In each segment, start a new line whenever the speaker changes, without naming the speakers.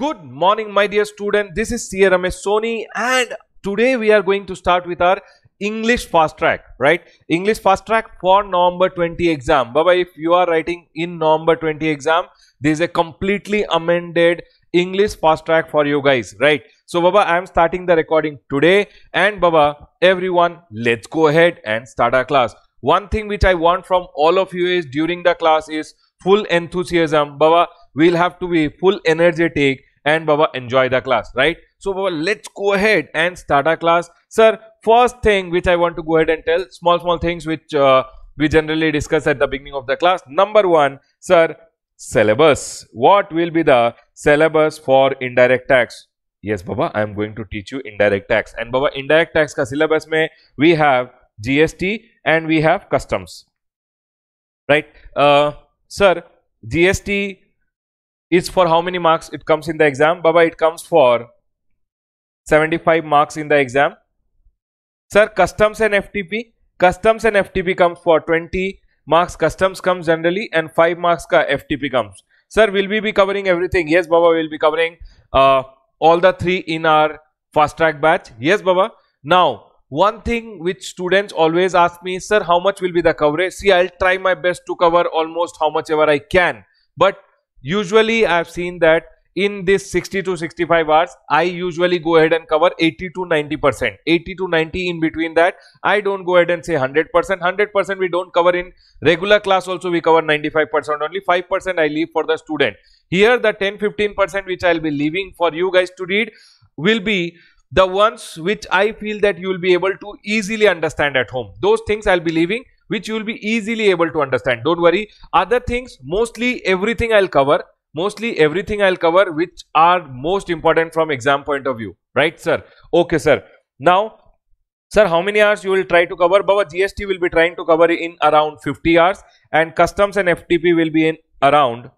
Good morning, my dear student. This is C.R. Sony, and today we are going to start with our English fast track, right? English fast track for November 20 exam. Baba, if you are writing in November 20 exam, there is a completely amended English fast track for you guys, right? So, Baba, I am starting the recording today and Baba, everyone, let's go ahead and start our class. One thing which I want from all of you is during the class is full enthusiasm. Baba, we'll have to be full energetic and Baba enjoy the class, right? So Baba, let's go ahead and start our class. Sir, first thing which I want to go ahead and tell, small, small things which uh, we generally discuss at the beginning of the class. Number one, sir, syllabus. What will be the syllabus for indirect tax? Yes, Baba, I am going to teach you indirect tax. And Baba, indirect tax ka syllabus mein, we have GST and we have customs. Right? Uh, sir, GST is for how many marks it comes in the exam? Baba, it comes for 75 marks in the exam. Sir, customs and FTP? Customs and FTP comes for 20 marks. Customs comes generally and 5 marks ka FTP comes. Sir, will we be covering everything? Yes, Baba, we will be covering uh, all the three in our fast track batch. Yes, Baba. Now, one thing which students always ask me, sir, how much will be the coverage? See, I'll try my best to cover almost how much ever I can. But Usually I have seen that in this 60 to 65 hours, I usually go ahead and cover 80 to 90 percent. 80 to 90 in between that, I don't go ahead and say 100 percent. 100 percent we don't cover in regular class also we cover 95 percent only. 5 percent I leave for the student. Here the 10 15 percent which I'll be leaving for you guys to read will be the ones which I feel that you will be able to easily understand at home. Those things I'll be leaving which you will be easily able to understand. Don't worry. Other things, mostly everything I'll cover, mostly everything I'll cover which are most important from exam point of view. Right, sir? Okay, sir. Now, Sir, how many hours you will try to cover? Baba, GST will be trying to cover in around 50 hours and customs and FTP will be in around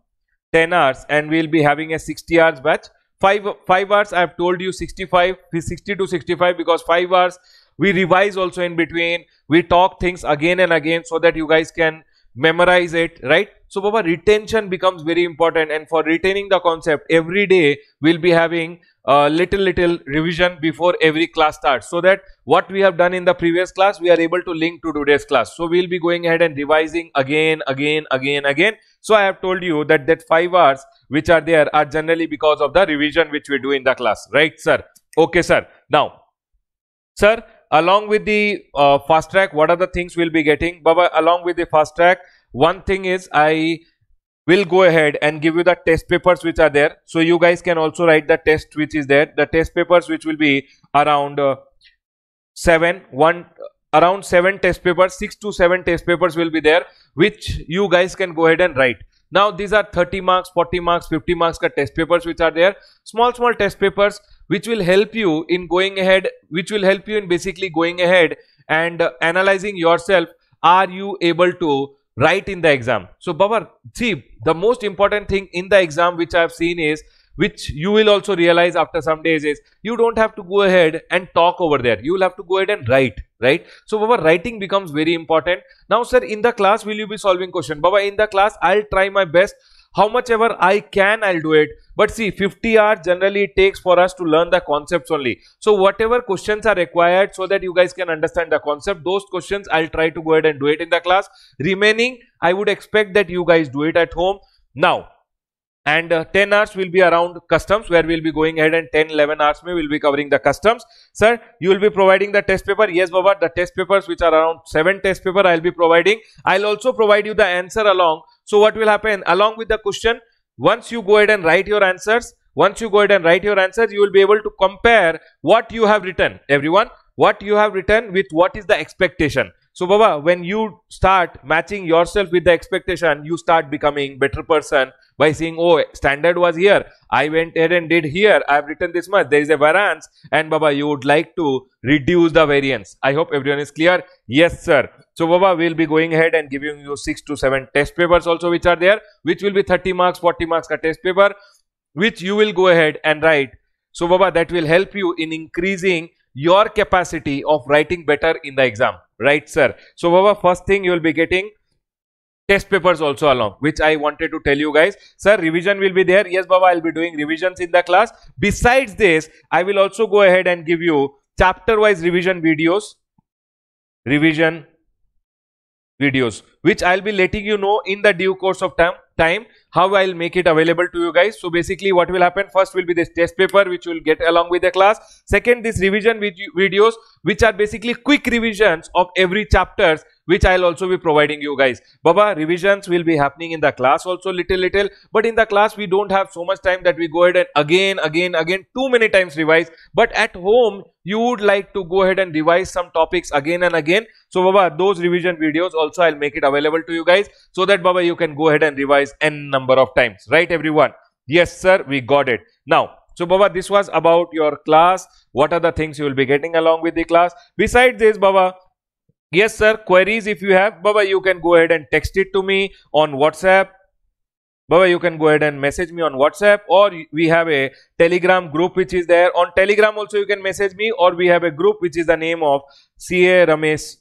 10 hours and we will be having a 60 hours batch. 5, 5 hours I have told you 65, 60 to 65 because 5 hours we revise also in between. We talk things again and again so that you guys can memorize it, right? So, Baba, retention becomes very important. And for retaining the concept, every day we'll be having a little, little revision before every class starts. So that what we have done in the previous class, we are able to link to today's class. So, we'll be going ahead and revising again, again, again, again. So, I have told you that that five hours which are there are generally because of the revision which we do in the class, right, sir? Okay, sir. Now, sir, along with the uh, fast track what are the things we'll be getting Baba along with the fast track one thing is I will go ahead and give you the test papers which are there so you guys can also write the test which is there the test papers which will be around uh, 7 1 around 7 test papers 6 to 7 test papers will be there which you guys can go ahead and write now these are 30 marks 40 marks 50 marks ka test papers which are there small small test papers which will help you in going ahead, which will help you in basically going ahead and uh, analyzing yourself. Are you able to write in the exam? So, Babar, see, the most important thing in the exam which I have seen is which you will also realize after some days is you don't have to go ahead and talk over there you will have to go ahead and write right so baba writing becomes very important now sir in the class will you be solving question baba in the class i'll try my best how much ever i can i'll do it but see, 50 hours generally it takes for us to learn the concepts only. So whatever questions are required so that you guys can understand the concept, those questions I'll try to go ahead and do it in the class. Remaining, I would expect that you guys do it at home. Now, and uh, 10 hours will be around customs where we'll be going ahead and 10 11 hours we will be covering the customs sir you will be providing the test paper yes baba the test papers which are around 7 test paper i'll be providing i'll also provide you the answer along so what will happen along with the question once you go ahead and write your answers, once you go ahead and write your answers, you will be able to compare what you have written. Everyone, what you have written with what is the expectation. So Baba, when you start matching yourself with the expectation, you start becoming better person by saying, oh, standard was here. I went ahead and did here. I have written this much. There is a variance. And Baba, you would like to reduce the variance. I hope everyone is clear. Yes, sir. So Baba, we'll be going ahead and giving you six to seven test papers also which are there, which will be 30 marks, 40 marks ka test paper, which you will go ahead and write. So Baba, that will help you in increasing your capacity of writing better in the exam, right sir? So Baba, first thing you will be getting test papers also along which I wanted to tell you guys. Sir, revision will be there. Yes Baba, I will be doing revisions in the class. Besides this, I will also go ahead and give you chapter wise revision videos, revision videos which I'll be letting you know in the due course of time, time how I'll make it available to you guys. So basically what will happen first will be this test paper which will get along with the class. Second this revision videos which are basically quick revisions of every chapters which I'll also be providing you guys. Baba, revisions will be happening in the class also little little. But in the class, we don't have so much time that we go ahead and again, again, again, too many times revise. But at home, you would like to go ahead and revise some topics again and again. So Baba, those revision videos also I'll make it available to you guys so that Baba, you can go ahead and revise n number of times. Right, everyone? Yes, sir, we got it. Now, so Baba, this was about your class. What are the things you will be getting along with the class? Besides this, Baba, Yes, sir. Queries if you have, Baba, you can go ahead and text it to me on WhatsApp. Baba, you can go ahead and message me on WhatsApp or we have a Telegram group which is there. On Telegram also you can message me or we have a group which is the name of CA Ramesh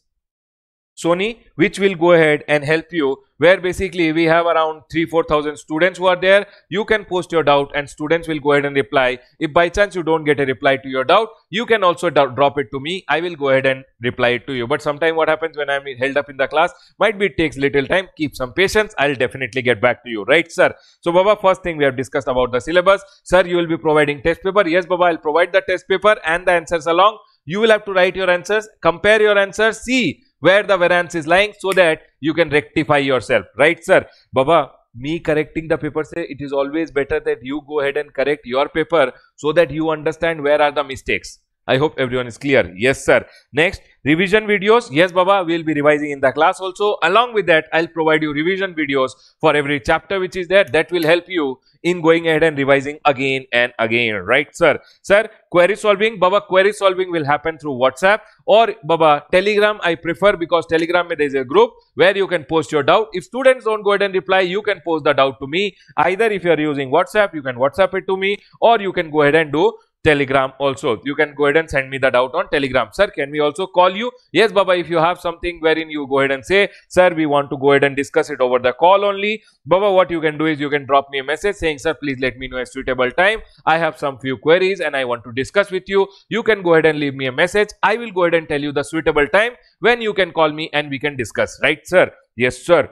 Sony, which will go ahead and help you, where basically we have around 3-4,000 students who are there. You can post your doubt and students will go ahead and reply. If by chance you don't get a reply to your doubt, you can also drop it to me. I will go ahead and reply it to you. But sometime what happens when I'm held up in the class, might be it takes little time. Keep some patience. I'll definitely get back to you. Right, sir? So, Baba, first thing we have discussed about the syllabus. Sir, you will be providing test paper. Yes, Baba, I'll provide the test paper and the answers along. You will have to write your answers, compare your answers, see where the variance is lying so that you can rectify yourself. Right, sir? Baba, me correcting the paper say it is always better that you go ahead and correct your paper so that you understand where are the mistakes. I hope everyone is clear. Yes, sir. Next, revision videos. Yes, Baba, we'll be revising in the class also. Along with that, I'll provide you revision videos for every chapter which is there. That will help you in going ahead and revising again and again. Right, sir? Sir, query solving. Baba, query solving will happen through WhatsApp or Baba, Telegram. I prefer because Telegram there is a group where you can post your doubt. If students don't go ahead and reply, you can post the doubt to me. Either if you are using WhatsApp, you can WhatsApp it to me or you can go ahead and do telegram also you can go ahead and send me the doubt on telegram sir can we also call you yes baba if you have something wherein you go ahead and say sir we want to go ahead and discuss it over the call only baba what you can do is you can drop me a message saying sir please let me know a suitable time i have some few queries and i want to discuss with you you can go ahead and leave me a message i will go ahead and tell you the suitable time when you can call me and we can discuss right sir yes sir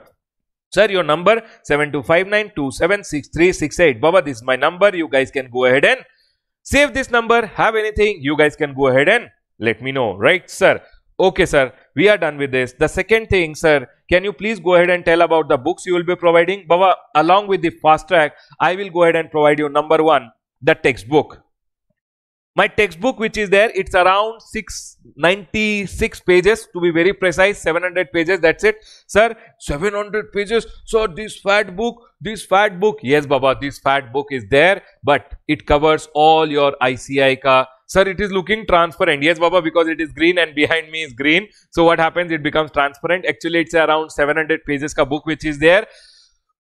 Sir, your number 7259276368. Baba, this is my number. You guys can go ahead and Save this number. Have anything? You guys can go ahead and let me know. Right, sir? Okay, sir. We are done with this. The second thing, sir, can you please go ahead and tell about the books you will be providing? Baba, along with the fast track, I will go ahead and provide you number one, the textbook my textbook which is there, it's around 696 pages to be very precise, 700 pages, that's it. Sir, 700 pages, so this fat book, this fat book, yes Baba, this fat book is there, but it covers all your ICI ka. Sir, it is looking transparent, yes Baba, because it is green and behind me is green. So what happens, it becomes transparent. Actually, it's around 700 pages ka book which is there,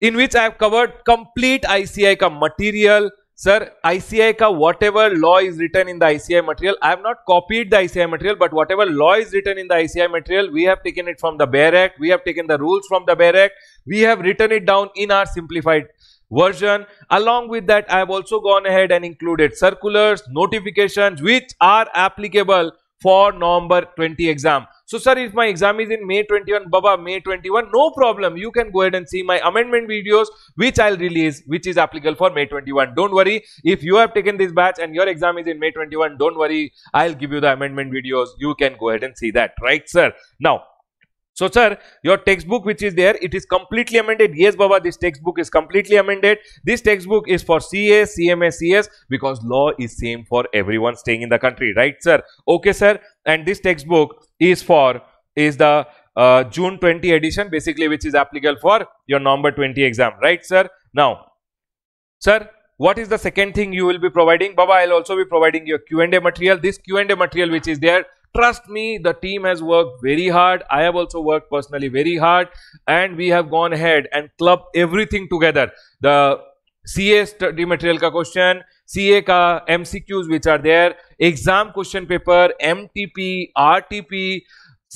in which I have covered complete ICI ka material, Sir, ICI ka whatever law is written in the ICI material, I have not copied the ICI material, but whatever law is written in the ICI material, we have taken it from the Bear Act, we have taken the rules from the Bear Act, we have written it down in our simplified version. Along with that, I have also gone ahead and included circulars, notifications, which are applicable for November 20 exam. So sir, if my exam is in May 21, Baba, May 21, no problem. You can go ahead and see my amendment videos, which I'll release, which is applicable for May 21. Don't worry. If you have taken this batch and your exam is in May 21, don't worry. I'll give you the amendment videos. You can go ahead and see that, right sir? Now, so, sir, your textbook which is there, it is completely amended. Yes, Baba, this textbook is completely amended. This textbook is for CA, CMA, CS because law is same for everyone staying in the country, right, sir? Okay, sir. And this textbook is for, is the uh, June 20 edition basically which is applicable for your November 20 exam, right, sir? Now, sir, what is the second thing you will be providing? Baba, I will also be providing your Q&A material. This Q&A material which is there Trust me, the team has worked very hard. I have also worked personally very hard and we have gone ahead and clubbed everything together. The CA study material ka question, CA ka MCQs which are there, exam question paper, MTP, RTP,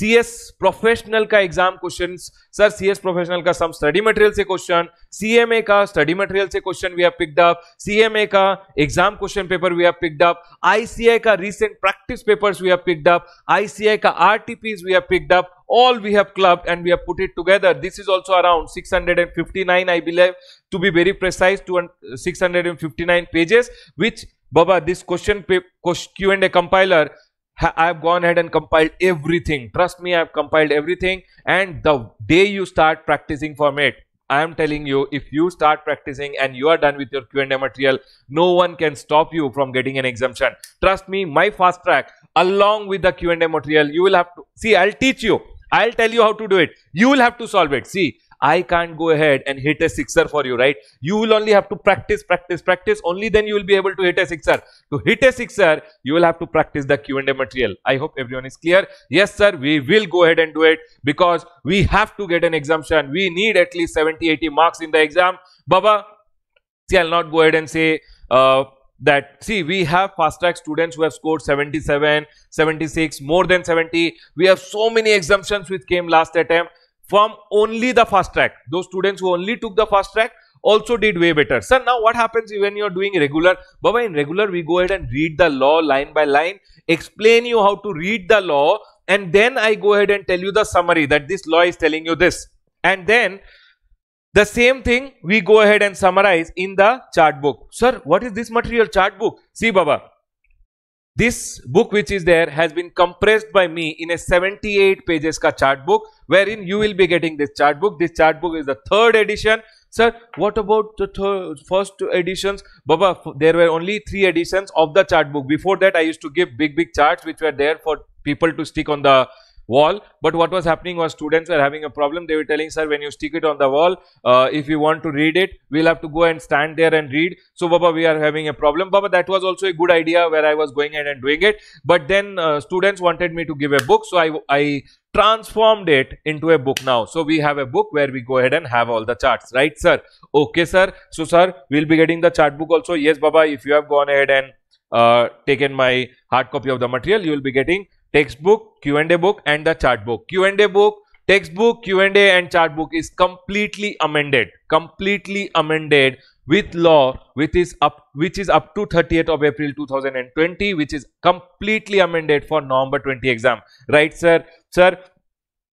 CS professional का exam question sir CS professional का some study material से question CMA का study material से question we have picked up CMA का exam question paper we have picked up ICI का recent practice papers we have picked up ICI का RTPs we have picked up all we have clubbed and we have put it together this is also around 659 I believe to be very precise to 659 pages which बाबा this question Q and A compiler I've gone ahead and compiled everything. Trust me, I've compiled everything. And the day you start practicing from it, I am telling you, if you start practicing and you are done with your Q&A material, no one can stop you from getting an exemption. Trust me, my fast track, along with the Q&A material, you will have to, see, I'll teach you. I'll tell you how to do it. You will have to solve it. See, I can't go ahead and hit a sixer for you, right? You will only have to practice, practice, practice. Only then you will be able to hit a sixer. To hit a sixer, you will have to practice the Q&A material. I hope everyone is clear. Yes, sir, we will go ahead and do it because we have to get an exemption. We need at least 70, 80 marks in the exam. Baba, see, I'll not go ahead and say, uh, that see we have fast track students who have scored 77 76 more than 70 we have so many exemptions which came last attempt from only the fast track. Those students who only took the fast track also did way better. Sir, now what happens when you're doing regular? Baba, in regular, we go ahead and read the law line by line, explain you how to read the law, and then I go ahead and tell you the summary that this law is telling you this. And then the same thing we go ahead and summarize in the chart book. Sir, what is this material chart book? See, Baba, this book which is there has been compressed by me in a 78 pages ka chart book wherein you will be getting this chart book. This chart book is the third edition. Sir, what about the third, first two editions? Baba, there were only three editions of the chart book. Before that, I used to give big, big charts which were there for people to stick on the wall. But what was happening was students were having a problem. They were telling, sir, when you stick it on the wall, uh, if you want to read it, we'll have to go and stand there and read. So, Baba, we are having a problem. Baba, that was also a good idea where I was going ahead and doing it. But then uh, students wanted me to give a book. So, I, I transformed it into a book now. So, we have a book where we go ahead and have all the charts, right, sir? Okay, sir. So, sir, we'll be getting the chart book also. Yes, Baba, if you have gone ahead and uh, taken my hard copy of the material, you will be getting textbook, Q&A book and the chart book. Q&A book, textbook, Q&A and chart book is completely amended, completely amended with law which is up which is up to 30th of April 2020 which is completely amended for November 20 exam. Right sir? Sir,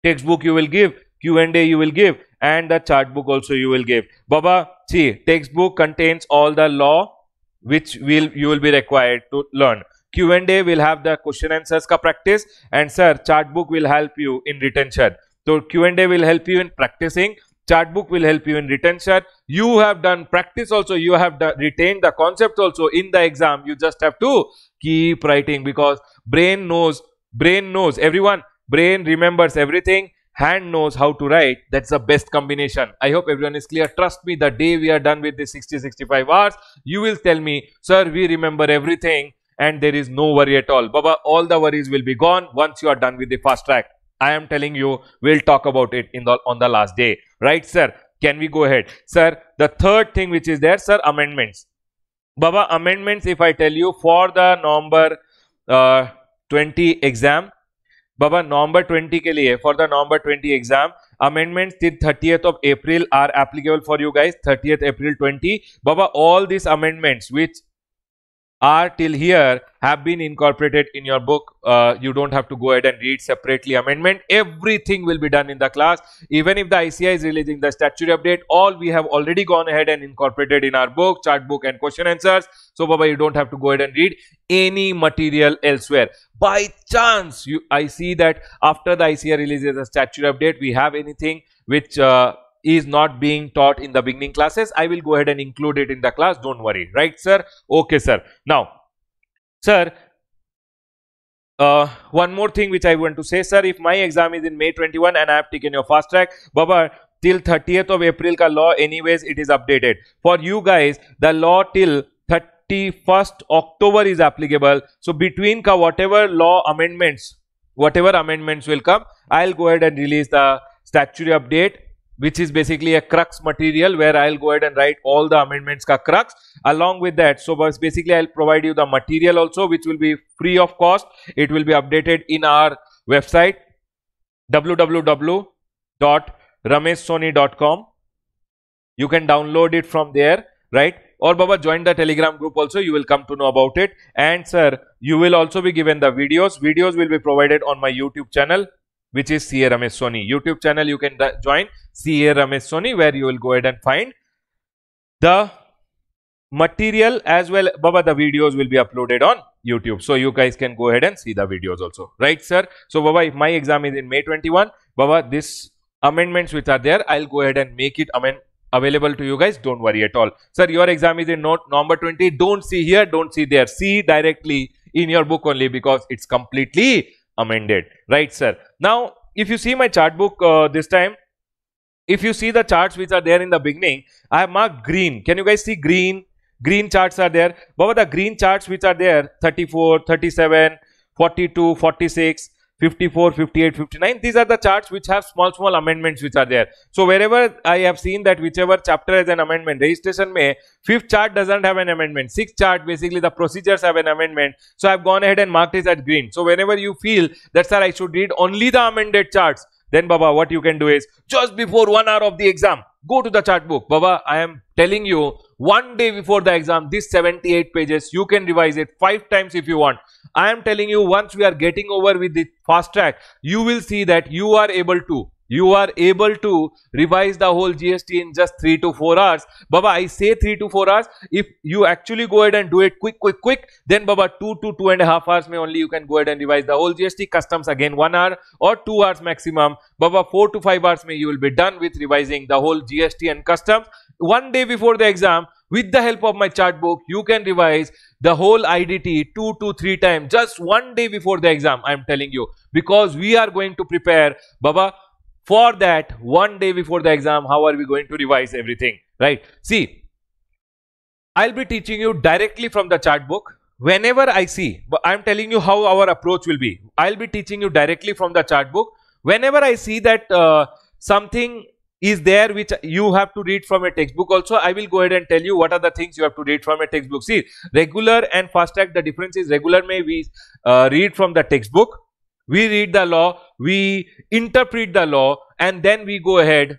textbook you will give, Q&A you will give and the chart book also you will give. Baba, see textbook contains all the law which will you will be required to learn Q and A will have the question answers ka practice and sir chart book will help you in retention. So Q and A will help you in practicing. Chart book will help you in retention. You have done practice also. You have retained the concept also in the exam. You just have to keep writing because brain knows. Brain knows. Everyone. Brain remembers everything hand knows how to write, that's the best combination. I hope everyone is clear. Trust me, the day we are done with this 60-65 hours, you will tell me, sir, we remember everything and there is no worry at all. Baba, all the worries will be gone once you are done with the fast track. I am telling you, we'll talk about it in the, on the last day. Right, sir? Can we go ahead? Sir, the third thing which is there, sir, amendments. Baba, amendments, if I tell you, for the number uh, 20 exam, Baba, number 20 ke liye, for the number 20 exam, amendments till 30th of April are applicable for you guys, 30th April 20. Baba, all these amendments which are till here have been incorporated in your book. Uh, you don't have to go ahead and read separately amendment. Everything will be done in the class. Even if the ICI is releasing the statutory update, all we have already gone ahead and incorporated in our book, chart book and question answers. So, Baba, you don't have to go ahead and read any material elsewhere. By chance, you, I see that after the ICI releases the statutory update, we have anything which uh, is not being taught in the beginning classes. I will go ahead and include it in the class. Don't worry. Right, sir? Okay, sir. Now, sir, uh, one more thing which I want to say, sir. If my exam is in May 21 and I have taken your fast track, Baba, till 30th of April ka law anyways, it is updated. For you guys, the law till 31st October is applicable. So, between ka whatever law amendments, whatever amendments will come, I'll go ahead and release the statutory update which is basically a crux material where I'll go ahead and write all the amendments ka crux along with that. So basically I'll provide you the material also which will be free of cost. It will be updated in our website www.rameshsoni.com. You can download it from there, right? Or Baba join the telegram group also, you will come to know about it. And sir, you will also be given the videos. Videos will be provided on my YouTube channel which is CA Ramesh Soni. YouTube channel you can join CA Ramesh Soni where you will go ahead and find the material as well Baba the videos will be uploaded on YouTube. So you guys can go ahead and see the videos also. Right sir. So Baba if my exam is in May 21 Baba this amendments which are there I'll go ahead and make it amend available to you guys don't worry at all. Sir your exam is in note number 20 don't see here don't see there see directly in your book only because it's completely amended. Right, sir. Now, if you see my chart book uh, this time, if you see the charts which are there in the beginning, I have marked green. Can you guys see green? Green charts are there. What Baba, the green charts which are there, 34, 37, 42, 46, 54, 58, 59. These are the charts which have small, small amendments which are there. So wherever I have seen that whichever chapter has an amendment, registration may, fifth chart doesn't have an amendment. Sixth chart, basically the procedures have an amendment. So I've gone ahead and marked it as green. So whenever you feel that, sir, I should read only the amended charts, then Baba, what you can do is just before one hour of the exam, go to the chart book. Baba, I am telling you one day before the exam, this 78 pages, you can revise it five times if you want. I am telling you, once we are getting over with the fast track, you will see that you are able to you are able to revise the whole GST in just 3 to 4 hours. Baba, I say 3 to 4 hours. If you actually go ahead and do it quick, quick, quick, then Baba, 2 to two and a half hours may only you can go ahead and revise the whole GST. Customs again 1 hour or 2 hours maximum. Baba, 4 to 5 hours may you will be done with revising the whole GST and customs one day before the exam, with the help of my chart book, you can revise the whole IDT two to three times, just one day before the exam, I'm telling you. Because we are going to prepare, Baba, for that one day before the exam, how are we going to revise everything, right? See, I'll be teaching you directly from the chart book. Whenever I see, I'm telling you how our approach will be. I'll be teaching you directly from the chart book. Whenever I see that uh, something is there which you have to read from a textbook also i will go ahead and tell you what are the things you have to read from a textbook see regular and fast track the difference is regular may we uh, read from the textbook we read the law we interpret the law and then we go ahead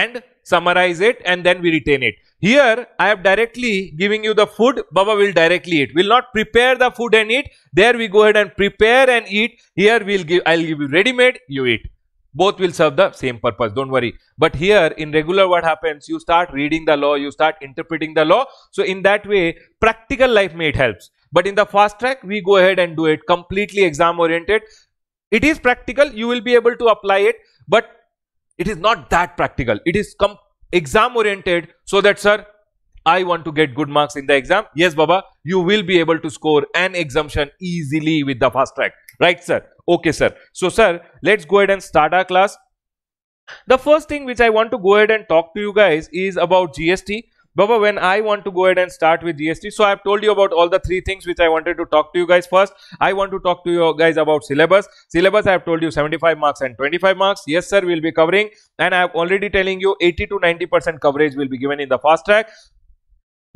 and summarize it and then we retain it here i have directly giving you the food baba will directly eat will not prepare the food and eat there we go ahead and prepare and eat here we'll give i'll give you ready made you eat both will serve the same purpose don't worry but here in regular what happens you start reading the law you start interpreting the law so in that way practical life may it helps but in the fast track we go ahead and do it completely exam oriented it is practical you will be able to apply it but it is not that practical it is exam oriented so that sir I want to get good marks in the exam. Yes, Baba, you will be able to score an exemption easily with the fast track. Right, sir? Okay, sir. So, sir, let's go ahead and start our class. The first thing which I want to go ahead and talk to you guys is about GST. Baba, when I want to go ahead and start with GST, so I have told you about all the three things which I wanted to talk to you guys first. I want to talk to you guys about syllabus. Syllabus, I have told you 75 marks and 25 marks. Yes, sir, we'll be covering. And I am already telling you 80 to 90% coverage will be given in the fast track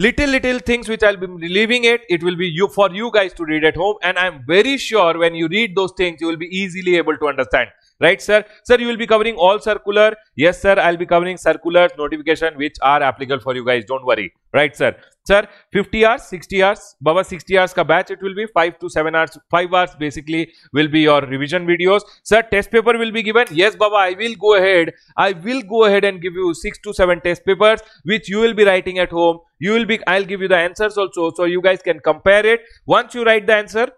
little little things which I'll be leaving it it will be you for you guys to read at home and I'm very sure when you read those things you will be easily able to understand right sir sir you will be covering all circular yes sir I'll be covering circulars notification which are applicable for you guys don't worry right sir Sir, 50 hours, 60 hours, Baba 60 hours ka batch, it will be 5 to 7 hours, 5 hours basically will be your revision videos. Sir, test paper will be given. Yes, Baba, I will go ahead. I will go ahead and give you 6 to 7 test papers, which you will be writing at home. You will be, I'll give you the answers also, so you guys can compare it. Once you write the answer,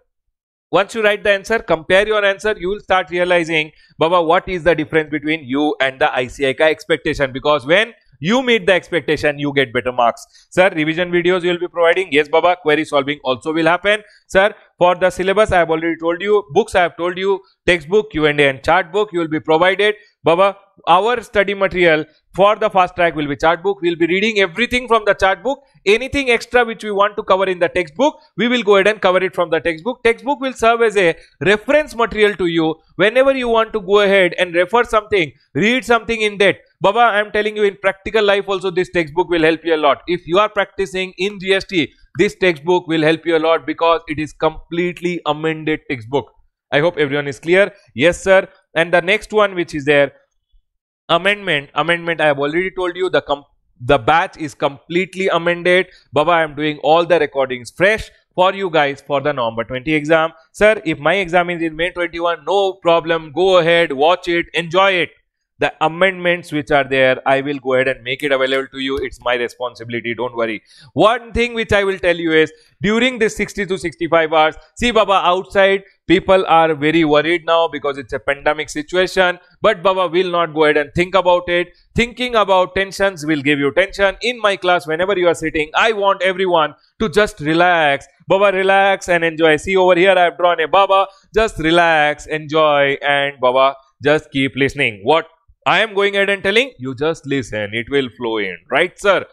once you write the answer, compare your answer, you will start realizing, Baba, what is the difference between you and the ICI expectation? Because when you meet the expectation, you get better marks. Sir, revision videos you will be providing. Yes, Baba, query solving also will happen. Sir, for the syllabus, I have already told you. Books, I have told you. Textbook, Q&A and chart book, you will be provided. Baba, our study material for the fast track will be chart book. We'll be reading everything from the chart book. Anything extra which we want to cover in the textbook, we will go ahead and cover it from the textbook. Textbook will serve as a reference material to you. Whenever you want to go ahead and refer something, read something in that, Baba, I am telling you in practical life also this textbook will help you a lot. If you are practicing in GST, this textbook will help you a lot because it is completely amended textbook. I hope everyone is clear. Yes, sir. And the next one which is there, amendment, amendment I have already told you the the batch is completely amended. Baba, I am doing all the recordings fresh for you guys for the November 20 exam. Sir, if my exam is in May 21, no problem. Go ahead, watch it, enjoy it the amendments which are there, I will go ahead and make it available to you. It's my responsibility. Don't worry. One thing which I will tell you is during this 60 to 65 hours, see Baba outside, people are very worried now because it's a pandemic situation. But Baba will not go ahead and think about it. Thinking about tensions will give you tension. In my class, whenever you are sitting, I want everyone to just relax. Baba, relax and enjoy. See over here, I have drawn a Baba. Just relax, enjoy, and Baba, just keep listening. What I am going ahead and telling you just listen. It will flow in. Right, sir?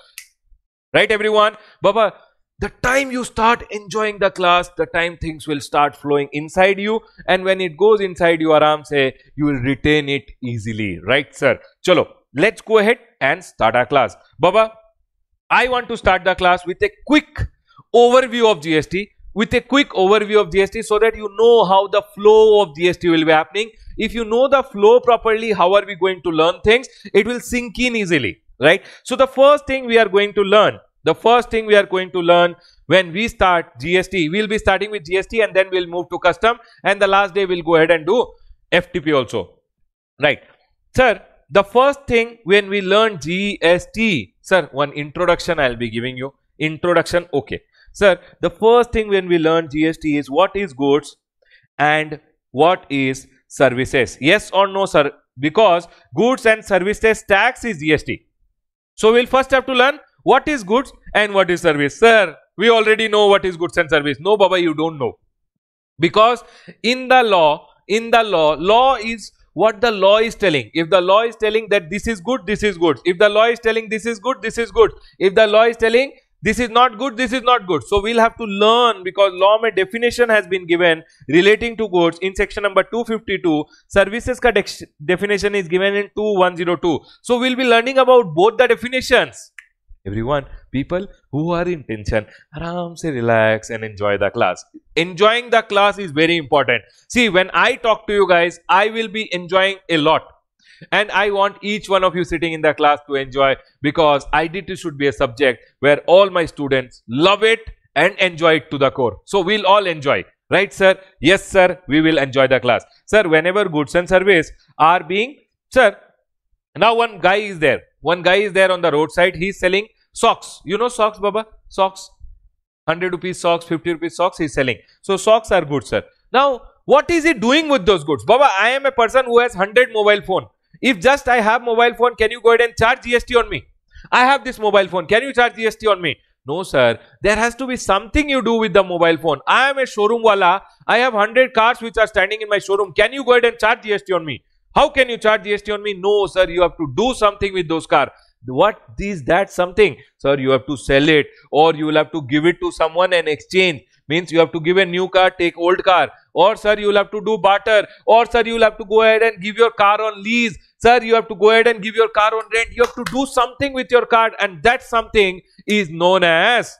Right, everyone? Baba, the time you start enjoying the class, the time things will start flowing inside you. And when it goes inside you, aram say you will retain it easily. Right, sir? Chalo, let's go ahead and start our class. Baba, I want to start the class with a quick overview of GST with a quick overview of GST so that you know how the flow of GST will be happening. If you know the flow properly, how are we going to learn things? It will sink in easily, right? So the first thing we are going to learn, the first thing we are going to learn when we start GST, we'll be starting with GST and then we'll move to custom and the last day we'll go ahead and do FTP also, right? Sir, the first thing when we learn GST, sir, one introduction I'll be giving you. Introduction, okay. Sir, the first thing when we learn GST is what is goods and what is services. Yes or no, sir? Because goods and services tax is GST. So, we'll first have to learn what is goods and what is service. Sir, we already know what is goods and service. No, Baba, you don't know. Because in the law, in the law, law is what the law is telling. If the law is telling that this is good, this is good. If the law is telling this is good, this is good. If the law is telling this is not good, this is not good. So we'll have to learn because law may definition has been given relating to goods in section number 252. Services ka de definition is given in 2102. So we'll be learning about both the definitions. Everyone, people who are in tension, aram se relax and enjoy the class. Enjoying the class is very important. See, when I talk to you guys, I will be enjoying a lot. And I want each one of you sitting in the class to enjoy because IDT should be a subject where all my students love it and enjoy it to the core. So we'll all enjoy. Right, sir? Yes, sir. We will enjoy the class. Sir, whenever goods and service are being, sir, now one guy is there. One guy is there on the roadside. He's selling socks. You know socks, Baba? Socks. 100 rupees socks, 50 rupees socks He's selling. So, socks are good, sir. Now, what is he doing with those goods? Baba, I am a person who has 100 mobile phone. If just I have mobile phone, can you go ahead and charge GST on me? I have this mobile phone. Can you charge GST on me? No, sir. There has to be something you do with the mobile phone. I am a showroom wala. I have 100 cars which are standing in my showroom. Can you go ahead and charge GST on me? How can you charge GST on me? No, sir. You have to do something with those cars. What is that something? Sir, you have to sell it or you will have to give it to someone and exchange. Means you have to give a new car, take old car. Or sir, you will have to do barter. Or sir, you will have to go ahead and give your car on lease. Sir, you have to go ahead and give your car on rent. You have to do something with your card. And that something is known as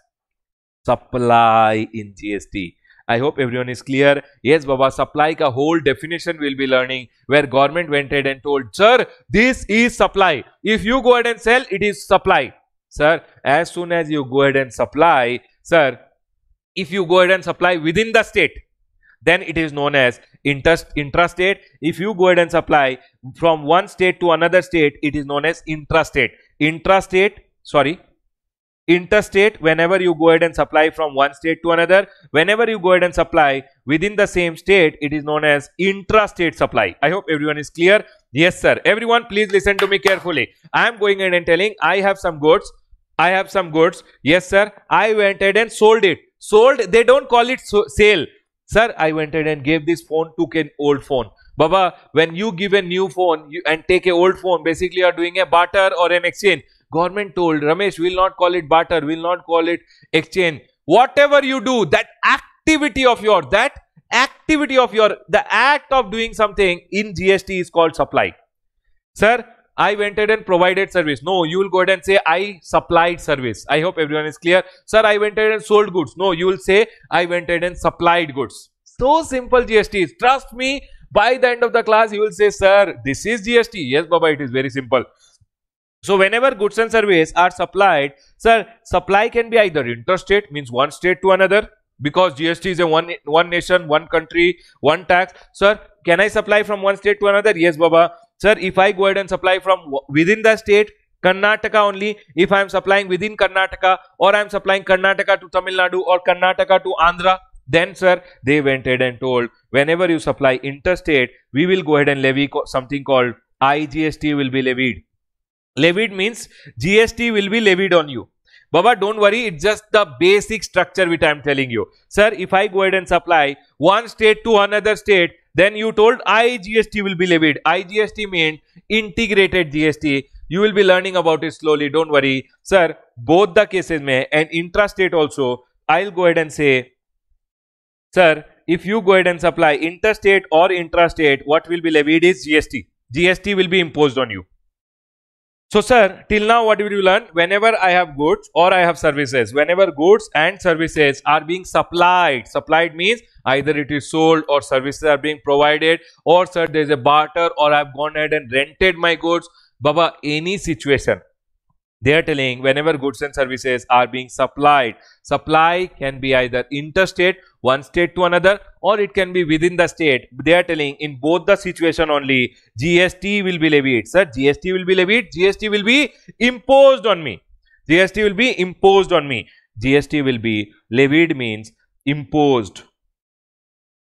supply in GST. I hope everyone is clear. Yes, Baba, supply ka whole definition we'll be learning where government went ahead and told, sir, this is supply. If you go ahead and sell, it is supply. Sir, as soon as you go ahead and supply, sir, if you go ahead and supply within the state then it is known as interest intrastate if you go ahead and supply from one state to another state it is known as intrastate intrastate sorry interstate whenever you go ahead and supply from one state to another whenever you go ahead and supply within the same state it is known as intrastate supply i hope everyone is clear yes sir everyone please listen to me carefully i am going ahead and telling i have some goods i have some goods yes sir i went ahead and sold it sold, they don't call it so sale. Sir, I went in and gave this phone, took an old phone. Baba, when you give a new phone you, and take an old phone, basically you are doing a barter or an exchange. Government told, Ramesh, will not call it barter, will not call it exchange. Whatever you do, that activity of your, that activity of your, the act of doing something in GST is called supply. Sir, I went ahead and provided service. No, you will go ahead and say, I supplied service. I hope everyone is clear. Sir, I went ahead and sold goods. No, you will say, I went ahead and supplied goods. So simple GST is. Trust me, by the end of the class, you will say, sir, this is GST. Yes, Baba, it is very simple. So whenever goods and services are supplied, sir, supply can be either interstate, means one state to another, because GST is a one, one nation, one country, one tax. Sir, can I supply from one state to another? Yes, Baba. Sir, if I go ahead and supply from within the state, Karnataka only, if I am supplying within Karnataka or I am supplying Karnataka to Tamil Nadu or Karnataka to Andhra, then sir, they went ahead and told, whenever you supply interstate, we will go ahead and levy something called IGST will be levied. Levied means GST will be levied on you. Baba, don't worry, it's just the basic structure which I am telling you. Sir, if I go ahead and supply one state to another state, then you told IGST will be levied. IGST means integrated GST. You will be learning about it slowly, don't worry. Sir, both the cases may and intrastate also, I'll go ahead and say, sir, if you go ahead and supply interstate or intrastate, what will be levied is GST. GST will be imposed on you. So sir, till now what did you learn? Whenever I have goods or I have services, whenever goods and services are being supplied, supplied means either it is sold or services are being provided or sir there is a barter or I have gone ahead and rented my goods. Baba, any situation, they are telling whenever goods and services are being supplied, supply can be either interstate, one state to another, or it can be within the state. They are telling in both the situation only, GST will be levied. Sir, GST will be levied, GST will be imposed on me. GST will be imposed on me. GST will be levied means imposed.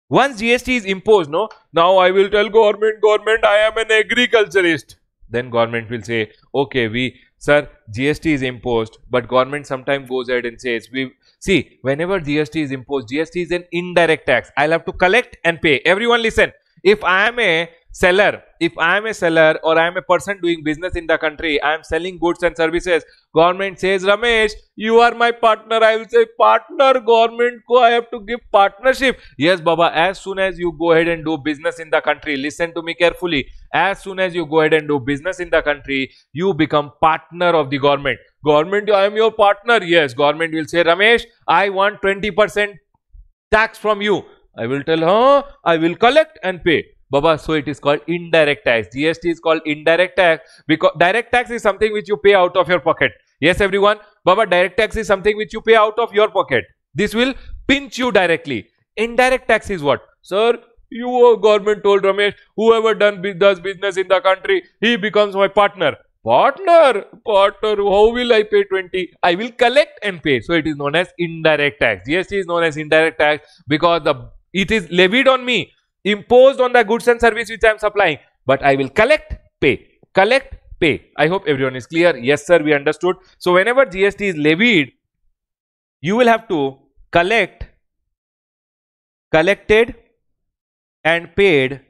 Once GST is imposed, no, now I will tell government, government, I am an agriculturist. Then government will say, okay, we sir, GST is imposed, but government sometimes goes ahead and says, we see, whenever GST is imposed, GST is an indirect tax. I'll have to collect and pay. Everyone listen. If I am a seller. If I am a seller or I am a person doing business in the country, I am selling goods and services. Government says, Ramesh, you are my partner. I will say, partner, government ko I have to give partnership. Yes, Baba, as soon as you go ahead and do business in the country, listen to me carefully. As soon as you go ahead and do business in the country, you become partner of the government. Government, I am your partner. Yes, government will say, Ramesh, I want 20% tax from you. I will tell her, I will collect and pay. Baba, so it is called indirect tax. GST is called indirect tax because direct tax is something which you pay out of your pocket. Yes, everyone. Baba, direct tax is something which you pay out of your pocket. This will pinch you directly. Indirect tax is what? Sir, you oh, government told Ramesh, whoever done does business in the country, he becomes my partner. Partner, partner, how will I pay 20? I will collect and pay. So it is known as indirect tax. GST is known as indirect tax because the it is levied on me imposed on the goods and service which I am supplying, but I will collect, pay, collect, pay. I hope everyone is clear. Yes, sir, we understood. So, whenever GST is levied, you will have to collect, collected and paid.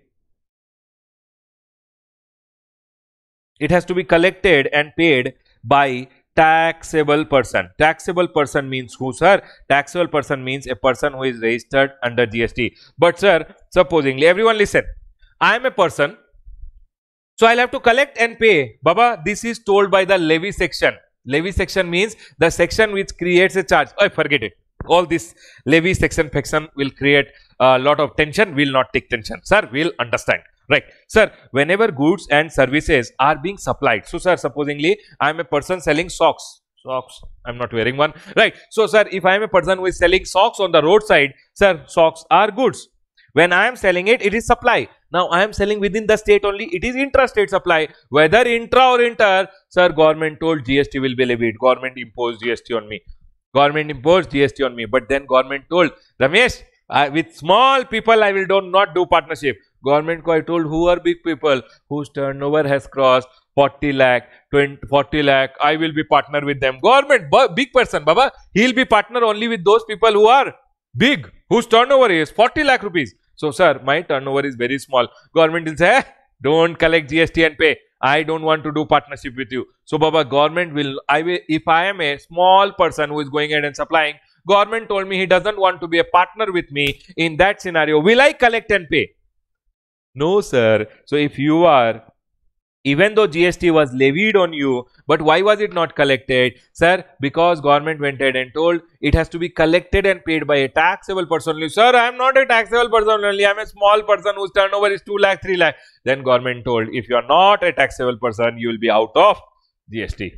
It has to be collected and paid by taxable person. Taxable person means who, sir? Taxable person means a person who is registered under GST. But, sir, supposingly, everyone listen. I am a person, so I'll have to collect and pay. Baba, this is told by the levy section. Levy section means the section which creates a charge. I oh, forget it. All this levy section fiction will create a lot of tension. We'll not take tension. Sir, we'll understand right sir whenever goods and services are being supplied so sir supposingly i am a person selling socks socks i'm not wearing one right so sir if i am a person who is selling socks on the roadside sir socks are goods when i am selling it it is supply now i am selling within the state only it is intrastate supply whether intra or inter sir government told gst will be levied government imposed gst on me government imposed gst on me but then government told ramesh I, with small people i will don't not do partnership Government I told who are big people whose turnover has crossed 40 lakh, 20, 40 lakh. I will be partner with them. Government, big person, Baba, he'll be partner only with those people who are big, whose turnover is 40 lakh rupees. So, sir, my turnover is very small. Government will say, eh, don't collect GST and pay. I don't want to do partnership with you. So, Baba, government will, I will, if I am a small person who is going ahead and supplying, government told me he doesn't want to be a partner with me in that scenario. Will I collect and pay? No, sir. So if you are, even though GST was levied on you, but why was it not collected? Sir, because government went ahead and told it has to be collected and paid by a taxable person only. Sir, I am not a taxable person only. I am a small person whose turnover is 2 lakh, 3 lakh. Then government told if you are not a taxable person, you will be out of GST.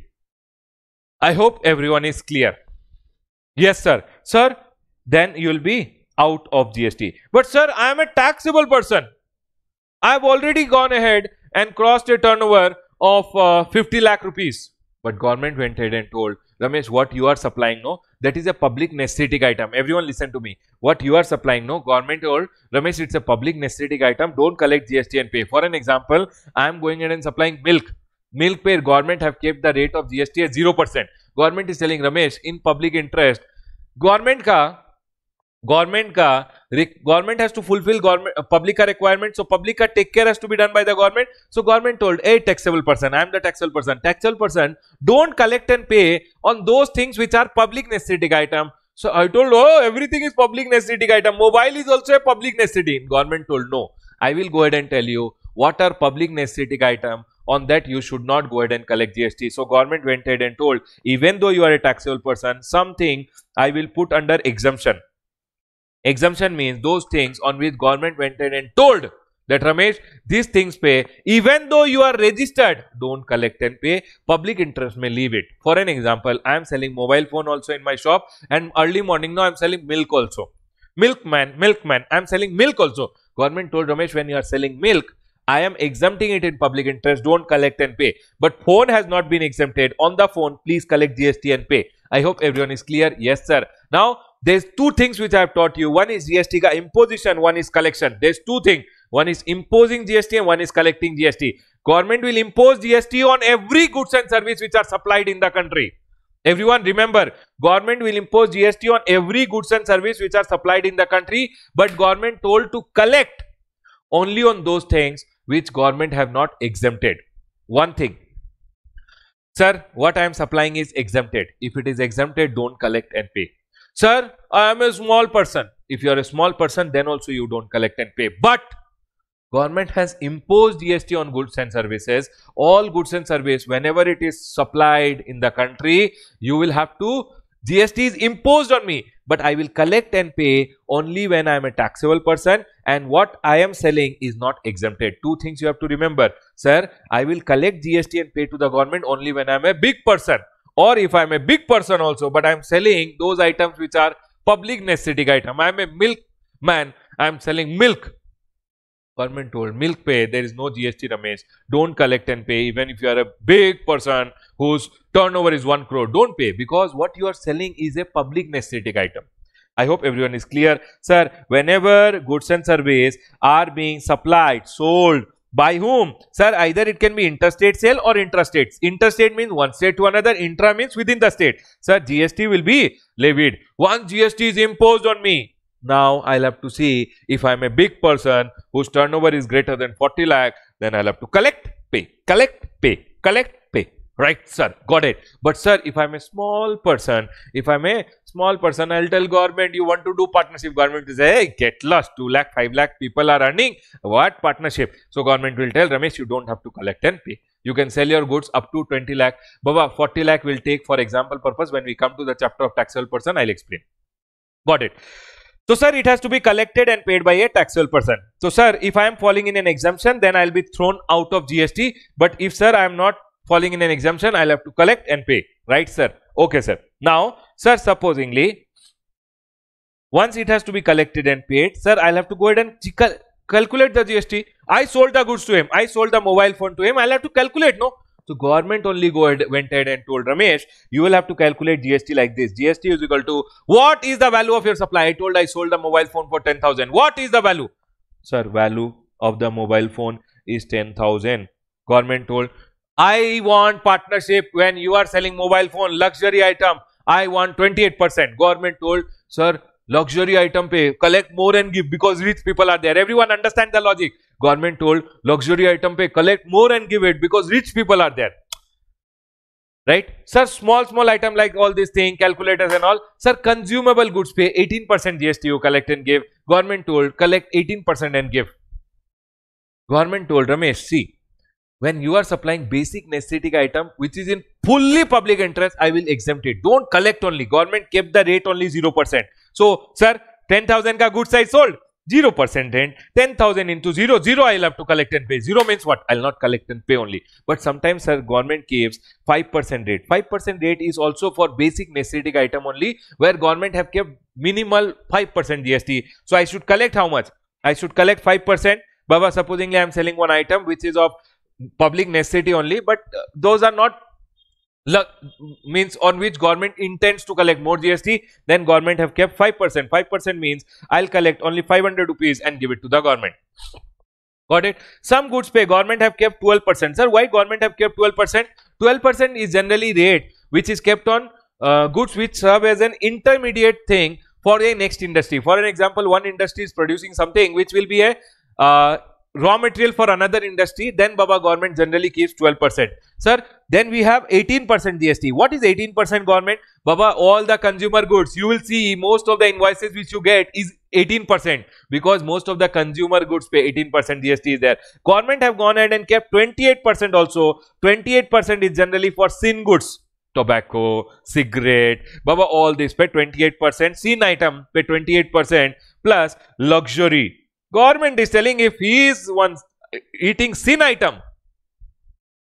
I hope everyone is clear. Yes, sir. Sir, then you will be out of GST. But sir, I am a taxable person. I've already gone ahead and crossed a turnover of uh, 50 lakh rupees. But government went ahead and told, Ramesh, what you are supplying, no, that is a public necessitic item. Everyone listen to me. What you are supplying, no, government told, Ramesh, it's a public necessitic item. Don't collect GST and pay. For an example, I am going ahead and supplying milk. Milk pay, government have kept the rate of GST at 0%. Government is telling Ramesh, in public interest, government ka government ka government has to fulfill government uh, public ka requirement so public ka take care has to be done by the government so government told hey taxable person i am the taxable person taxable person don't collect and pay on those things which are public necessity item so i told oh everything is public necessity item mobile is also a public necessity government told no i will go ahead and tell you what are public necessity item on that you should not go ahead and collect GST. So government went ahead and told even though you are a taxable person, something I will put under exemption. Exemption means those things on which government went in and told that Ramesh, these things pay, even though you are registered, don't collect and pay, public interest may leave it. For an example, I am selling mobile phone also in my shop and early morning now I am selling milk also. Milkman, milkman, I am selling milk also. Government told Ramesh when you are selling milk, I am exempting it in public interest, don't collect and pay. But phone has not been exempted. On the phone, please collect GST and pay. I hope everyone is clear. Yes, sir. Now, there's two things which I have taught you. One is GST ka imposition, one is collection. There's two things. One is imposing GST and one is collecting GST. Government will impose GST on every goods and service which are supplied in the country. Everyone remember, government will impose GST on every goods and service which are supplied in the country, but government told to collect only on those things which government have not exempted. One thing, sir, what I am supplying is exempted. If it is exempted, don't collect and pay. Sir, I am a small person. If you are a small person, then also you don't collect and pay. But government has imposed GST on goods and services. All goods and services, whenever it is supplied in the country, you will have to, GST is imposed on me. But I will collect and pay only when I am a taxable person and what I am selling is not exempted. Two things you have to remember. Sir, I will collect GST and pay to the government only when I am a big person or if I'm a big person also, but I'm selling those items which are public necessity item. I'm a milk man, I'm selling milk. Government told milk pay, there is no GST Ramesh. Don't collect and pay even if you are a big person whose turnover is 1 crore. Don't pay because what you are selling is a public necessity item. I hope everyone is clear. Sir, whenever goods and services are being supplied, sold by whom? Sir, either it can be interstate sale or intrastates. Interstate means one state to another, intra means within the state. Sir, GST will be levied. Once GST is imposed on me. Now, I'll have to see if I'm a big person whose turnover is greater than 40 lakh, then I'll have to collect, pay, collect, pay, collect, right sir got it but sir if i'm a small person if i'm a small person i'll tell government you want to do partnership government is hey, get lost 2 lakh 5 lakh people are earning what partnership so government will tell ramesh you don't have to collect N P. you can sell your goods up to 20 lakh baba 40 lakh will take for example purpose when we come to the chapter of taxable person i'll explain got it so, sir, it has to be collected and paid by a taxable person. So, sir, if I am falling in an exemption, then I will be thrown out of GST. But if, sir, I am not falling in an exemption, I'll have to collect and pay. Right, sir? Okay, sir. Now, sir, supposingly, once it has to be collected and paid, sir, I'll have to go ahead and cal calculate the GST. I sold the goods to him. I sold the mobile phone to him. I'll have to calculate, no? So government only go ahead, went ahead and told Ramesh, you will have to calculate GST like this. GST is equal to what is the value of your supply? I told I sold the mobile phone for 10,000. What is the value? Sir, value of the mobile phone is 10,000. Government told I want partnership when you are selling mobile phone, luxury item. I want 28%. Government told, sir, luxury item pay, collect more and give because rich people are there. Everyone understand the logic. Government told, luxury item pay, collect more and give it because rich people are there. Right? Sir, small, small item like all these thing, calculators and all. Sir, consumable goods pay 18% GST you collect and give. Government told, collect 18% and give. Government told, Ramesh, see, when you are supplying basic necessity item which is in fully public interest, I will exempt it. Don't collect only. Government kept the rate only 0%. So, sir, 10,000 ka goods I sold, 0% rent, 10,000 into 0, 0 I'll have to collect and pay. 0 means what? I'll not collect and pay only. But sometimes, sir, government gives 5% rate. 5% rate is also for basic necessity item only where government have kept minimal 5% GST. So, I should collect how much? I should collect 5%. Baba, supposingly I am selling one item which is of public necessity only, but uh, those are not means on which government intends to collect more GST, then government have kept 5%. 5% means I'll collect only 500 rupees and give it to the government. Got it? Some goods pay government have kept 12%. Sir, why government have kept 12%? 12% is generally rate which is kept on uh, goods which serve as an intermediate thing for a next industry. For an example, one industry is producing something which will be a uh, raw material for another industry, then Baba government generally keeps 12%. Sir, then we have 18% GST. What is 18% government? Baba, all the consumer goods, you will see most of the invoices which you get is 18% because most of the consumer goods pay 18% GST is there. Government have gone ahead and kept 28% also. 28% is generally for sin goods tobacco, cigarette, Baba all this pay 28%, sin item pay 28% plus luxury Government is telling if he is one eating sin item,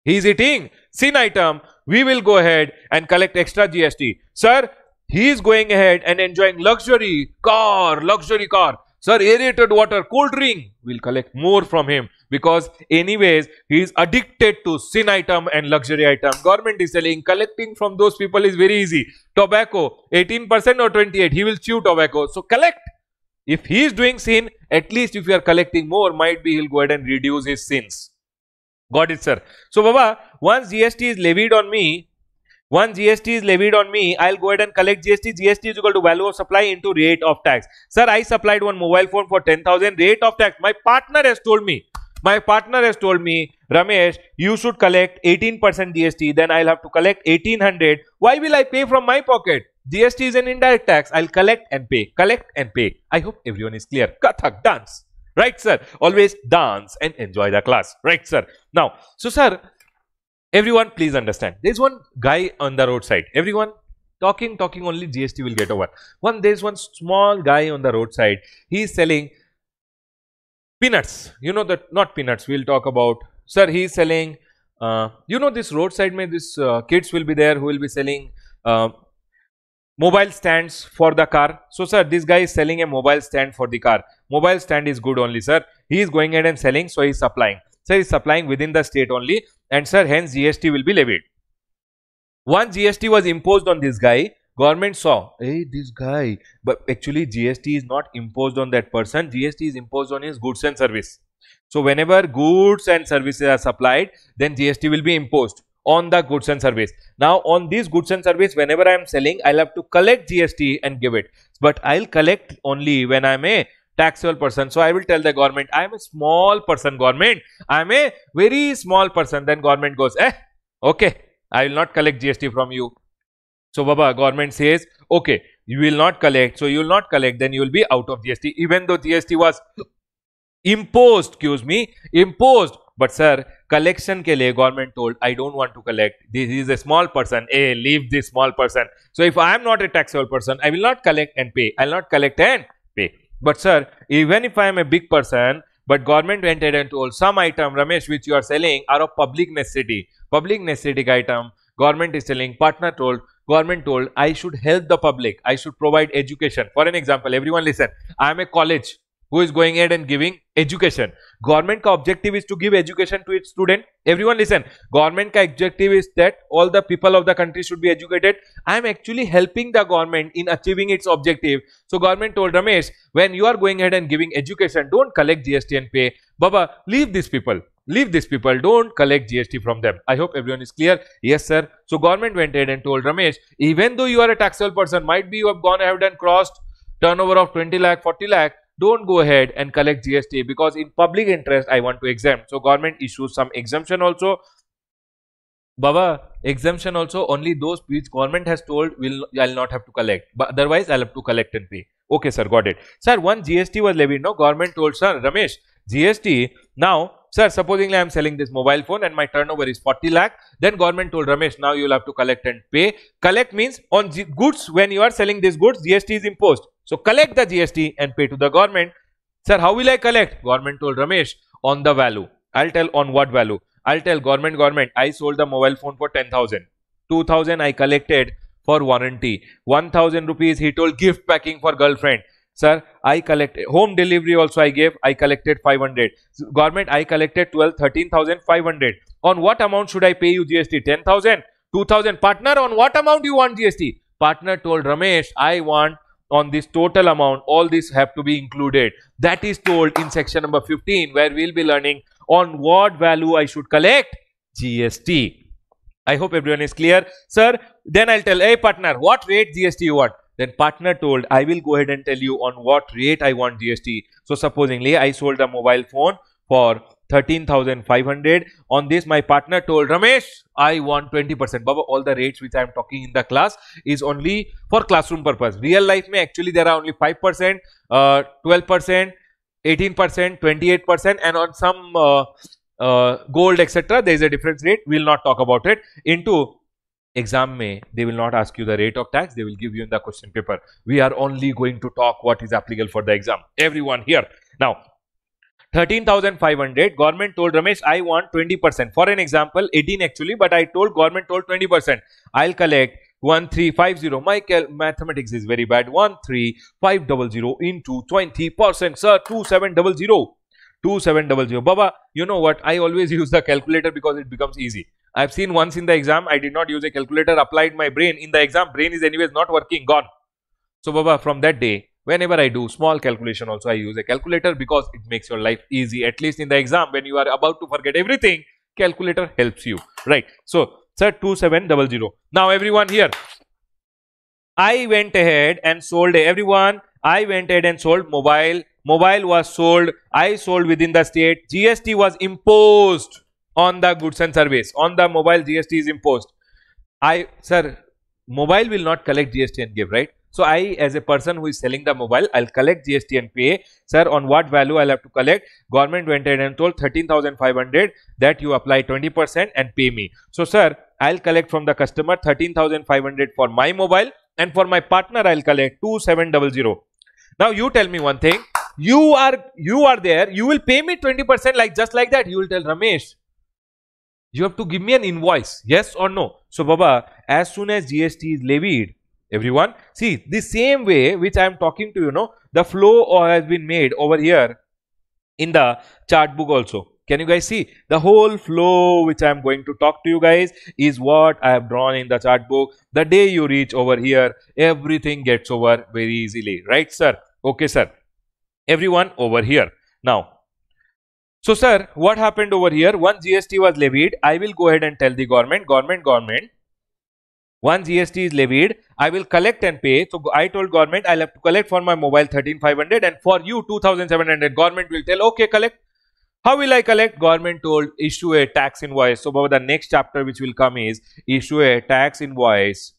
he is eating sin item, we will go ahead and collect extra GST. Sir, he is going ahead and enjoying luxury car, luxury car. Sir, aerated water, cold drink, we'll collect more from him because anyways, he is addicted to sin item and luxury item. Government is telling collecting from those people is very easy. Tobacco, 18% or 28, he will chew tobacco. So collect if he is doing sin, at least if you are collecting more, might be he'll go ahead and reduce his sins. Got it, sir. So, Baba, once GST is levied on me, once GST is levied on me, I'll go ahead and collect GST. GST is equal to value of supply into rate of tax. Sir, I supplied one mobile phone for 10,000 rate of tax. My partner has told me, my partner has told me, Ramesh, you should collect 18% GST. Then I'll have to collect 1800. Why will I pay from my pocket? GST is an indirect tax. I'll collect and pay, collect and pay. I hope everyone is clear. Kathak, dance. Right, sir? Always dance and enjoy the class. Right, sir? Now, so, sir, everyone please understand. There's one guy on the roadside. Everyone talking, talking only GST will get over. One, there's one small guy on the roadside. He's selling peanuts. You know that, not peanuts, we'll talk about. Sir, he's selling, uh, you know this roadside, may this uh, kids will be there who will be selling uh, mobile stands for the car so sir this guy is selling a mobile stand for the car mobile stand is good only sir he is going ahead and selling so he is supplying sir he is supplying within the state only and sir hence gst will be levied once gst was imposed on this guy government saw hey this guy but actually gst is not imposed on that person gst is imposed on his goods and service so whenever goods and services are supplied then gst will be imposed on the goods and service. Now on these goods and service, whenever I am selling, I'll have to collect GST and give it. But I'll collect only when I'm a taxable person. So I will tell the government, I am a small person government. I am a very small person. Then government goes, eh, okay, I will not collect GST from you. So Baba, government says, okay, you will not collect. So you will not collect. Then you will be out of GST. Even though GST was imposed, excuse me, imposed but sir collection ke liye government told I don't want to collect this is a small person hey eh, leave this small person so if I am not a taxable person I will not collect and pay I will not collect and pay but sir even if I am a big person but government entered and told some item Ramesh which you are selling are of public necessity public necessity item government is selling partner told government told I should help the public I should provide education for an example everyone listen I am a college who is going ahead and giving education. Government objective is to give education to its student. Everyone listen. Government objective is that all the people of the country should be educated. I am actually helping the government in achieving its objective. So government told Ramesh, when you are going ahead and giving education, don't collect GST and pay. Baba, leave these people. Leave these people. Don't collect GST from them. I hope everyone is clear. Yes, sir. So government went ahead and told Ramesh, even though you are a taxable person, might be you have gone ahead and crossed turnover of 20 lakh, 40 lakh, don't go ahead and collect GST because in public interest I want to exempt. So government issues some exemption also. Baba, exemption also only those which government has told will I'll not have to collect. But otherwise I'll have to collect and pay. Okay, sir, got it. Sir, one GST was levied. No, government told sir Ramesh, GST. Now, sir, supposingly I am selling this mobile phone and my turnover is 40 lakh. Then government told Ramesh, now you will have to collect and pay. Collect means on goods when you are selling these goods, GST is imposed. So collect the GST and pay to the government. Sir, how will I collect? Government told Ramesh on the value. I'll tell on what value. I'll tell government, government, I sold the mobile phone for 10,000. 2,000 I collected for warranty. 1,000 rupees he told gift packing for girlfriend. Sir, I collected home delivery also I gave. I collected 500. Government, I collected 12, 13,500. On what amount should I pay you GST? 10,000, 2,000. Partner, on what amount you want GST? Partner told Ramesh, I want on this total amount, all these have to be included. That is told in section number 15 where we will be learning on what value I should collect GST. I hope everyone is clear. Sir, then I'll tell, hey partner, what rate GST you want? Then partner told, I will go ahead and tell you on what rate I want GST. So supposingly I sold a mobile phone for 13,500. On this, my partner told Ramesh, I want 20%. Baba, all the rates which I am talking in the class is only for classroom purpose. Real life, mein, actually, there are only 5%, uh, 12%, 18%, 28%, and on some uh, uh, gold, etc., there is a difference rate. We will not talk about it. Into exam may they will not ask you the rate of tax they will give you in the question paper we are only going to talk what is applicable for the exam everyone here now 13,500, government told Ramesh, I want 20%. For an example, 18 actually, but I told government told 20%. I'll collect 1350. Michael, mathematics is very bad. 13500 into 20%, sir, 2700. 2700. Baba, you know what? I always use the calculator because it becomes easy. I've seen once in the exam, I did not use a calculator, applied my brain. In the exam, brain is anyways not working, gone. So, Baba, from that day, whenever I do small calculation also I use a calculator because it makes your life easy at least in the exam when you are about to forget everything calculator helps you right. So sir 2700 now everyone here I went ahead and sold everyone I went ahead and sold mobile mobile was sold I sold within the state GST was imposed on the goods and service on the mobile GST is imposed I sir mobile will not collect GST and give right so I, as a person who is selling the mobile, I'll collect GST and pay. Sir, on what value I'll have to collect? Government went ahead and told 13,500 that you apply 20% and pay me. So sir, I'll collect from the customer 13,500 for my mobile and for my partner I'll collect 2700. Now you tell me one thing. You are you are there. You will pay me 20% like just like that. You will tell Ramesh. You have to give me an invoice. Yes or no. So Baba, as soon as GST is levied, everyone. See, the same way which I am talking to you know, the flow has been made over here in the chart book also. Can you guys see? The whole flow which I am going to talk to you guys is what I have drawn in the chart book. The day you reach over here, everything gets over very easily. Right, sir? Okay, sir. Everyone over here. Now, so sir, what happened over here? Once GST was levied, I will go ahead and tell the government, government, government, once GST is levied, I will collect and pay. So I told government I'll have to collect for my mobile 13500 and for you 2700. Government will tell, okay, collect. How will I collect? Government told issue a tax invoice. So Baba, the next chapter which will come is issue a tax invoice,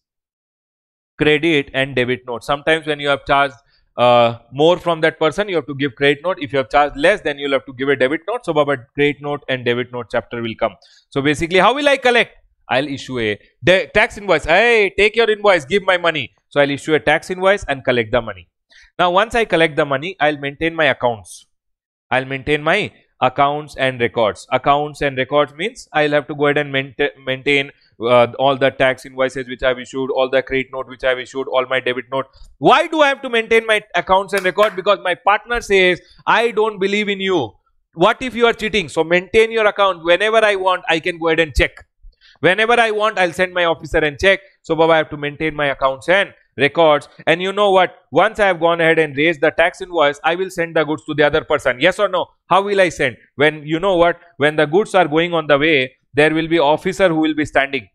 credit and debit note. Sometimes when you have charged uh, more from that person, you have to give credit note. If you have charged less, then you'll have to give a debit note. So Baba, credit note and debit note chapter will come. So basically, how will I collect? I'll issue a tax invoice. Hey, take your invoice, give my money. So I'll issue a tax invoice and collect the money. Now, once I collect the money, I'll maintain my accounts. I'll maintain my accounts and records. Accounts and records means I'll have to go ahead and maintain, maintain uh, all the tax invoices which I've issued, all the credit note which I've issued, all my debit note. Why do I have to maintain my accounts and record? Because my partner says, I don't believe in you. What if you are cheating? So maintain your account. Whenever I want, I can go ahead and check. Whenever I want, I'll send my officer and check. So, Baba, I have to maintain my accounts and records. And you know what? Once I have gone ahead and raised the tax invoice, I will send the goods to the other person. Yes or no? How will I send? When you know what? When the goods are going on the way, there will be officer who will be standing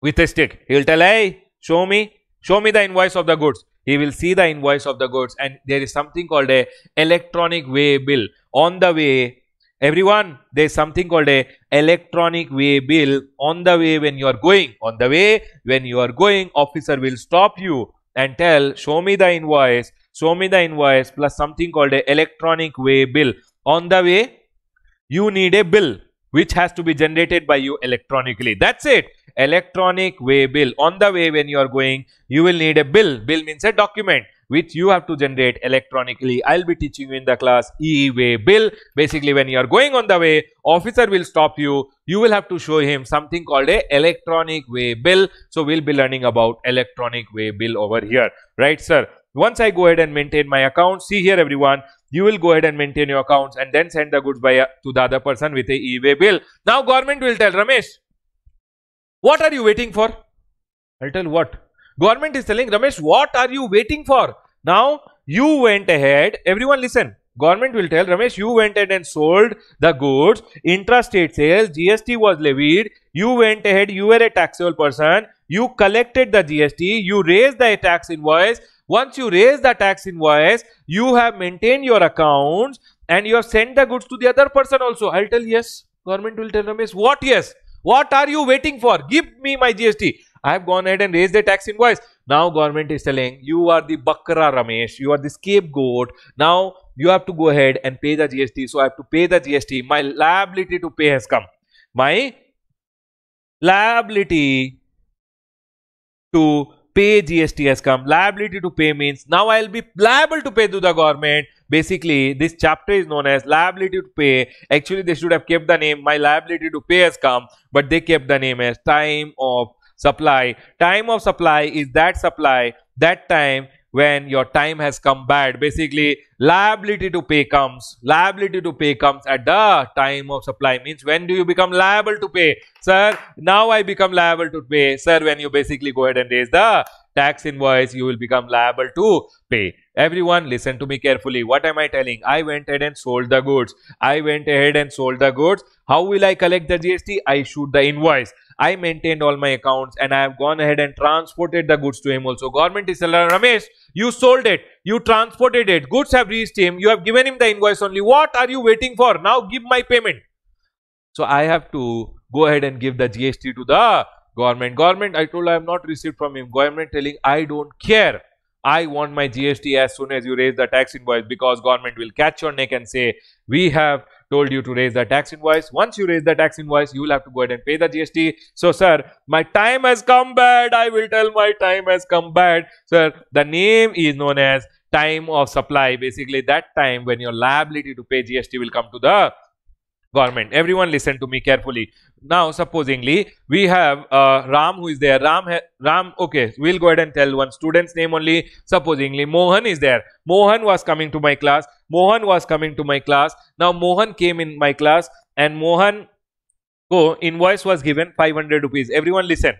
with a stick. He will tell, hey, show me, show me the invoice of the goods. He will see the invoice of the goods and there is something called a electronic way bill. On the way, Everyone, there's something called a electronic way bill on the way when you are going. On the way when you are going, officer will stop you and tell, show me the invoice, show me the invoice plus something called a electronic way bill. On the way, you need a bill which has to be generated by you electronically. That's it. Electronic way bill. On the way when you are going, you will need a bill. Bill means a document which you have to generate electronically. I'll be teaching you in the class E-way bill. Basically, when you are going on the way, officer will stop you. You will have to show him something called a electronic way bill. So, we'll be learning about electronic way bill over here. Right, sir? Once I go ahead and maintain my account, see here everyone, you will go ahead and maintain your accounts and then send the goods by to the other person with a e-way bill. Now government will tell Ramesh, what are you waiting for? I'll tell what? Government is telling Ramesh, what are you waiting for? Now, you went ahead. Everyone listen. Government will tell Ramesh, you went ahead and sold the goods, intrastate sales, GST was levied, you went ahead, you were a taxable person, you collected the GST, you raised the tax invoice. Once you raise the tax invoice, you have maintained your accounts and you have sent the goods to the other person also. I'll tell yes. Government will tell Ramesh, what yes? What are you waiting for? Give me my GST. I have gone ahead and raised the tax invoice. Now government is telling you are the bakra Ramesh, you are the scapegoat. Now you have to go ahead and pay the GST. So I have to pay the GST. My liability to pay has come. My liability to pay GST has come. Liability to pay means now I will be liable to pay to the government. Basically, this chapter is known as liability to pay. Actually, they should have kept the name my liability to pay has come, but they kept the name as time of supply. Time of supply is that supply, that time when your time has come bad. Basically, liability to pay comes. Liability to pay comes at the time of supply. Means when do you become liable to pay? Sir, now I become liable to pay. Sir, when you basically go ahead and raise the tax invoice, you will become liable to pay. Everyone listen to me carefully. What am I telling? I went ahead and sold the goods. I went ahead and sold the goods. How will I collect the GST? I shoot the invoice. I maintained all my accounts and I have gone ahead and transported the goods to him also. Government is telling Ramesh, you sold it, you transported it, goods have reached him, you have given him the invoice only. What are you waiting for? Now give my payment. So I have to go ahead and give the GST to the government. Government, I told I have not received from him. Government telling, I don't care. I want my GST as soon as you raise the tax invoice because government will catch your neck and say, we have told you to raise the tax invoice. Once you raise the tax invoice, you will have to go ahead and pay the GST. So, sir, my time has come bad. I will tell my time has come bad. Sir, the name is known as time of supply. Basically, that time when your liability to pay GST will come to the government. Everyone listen to me carefully. Now, supposingly, we have uh, Ram who is there. Ram, Ram, okay, we'll go ahead and tell one student's name only. Supposingly, Mohan is there. Mohan was coming to my class. Mohan was coming to my class. Now Mohan came in my class and Mohan go oh, invoice was given 500 rupees. Everyone listen.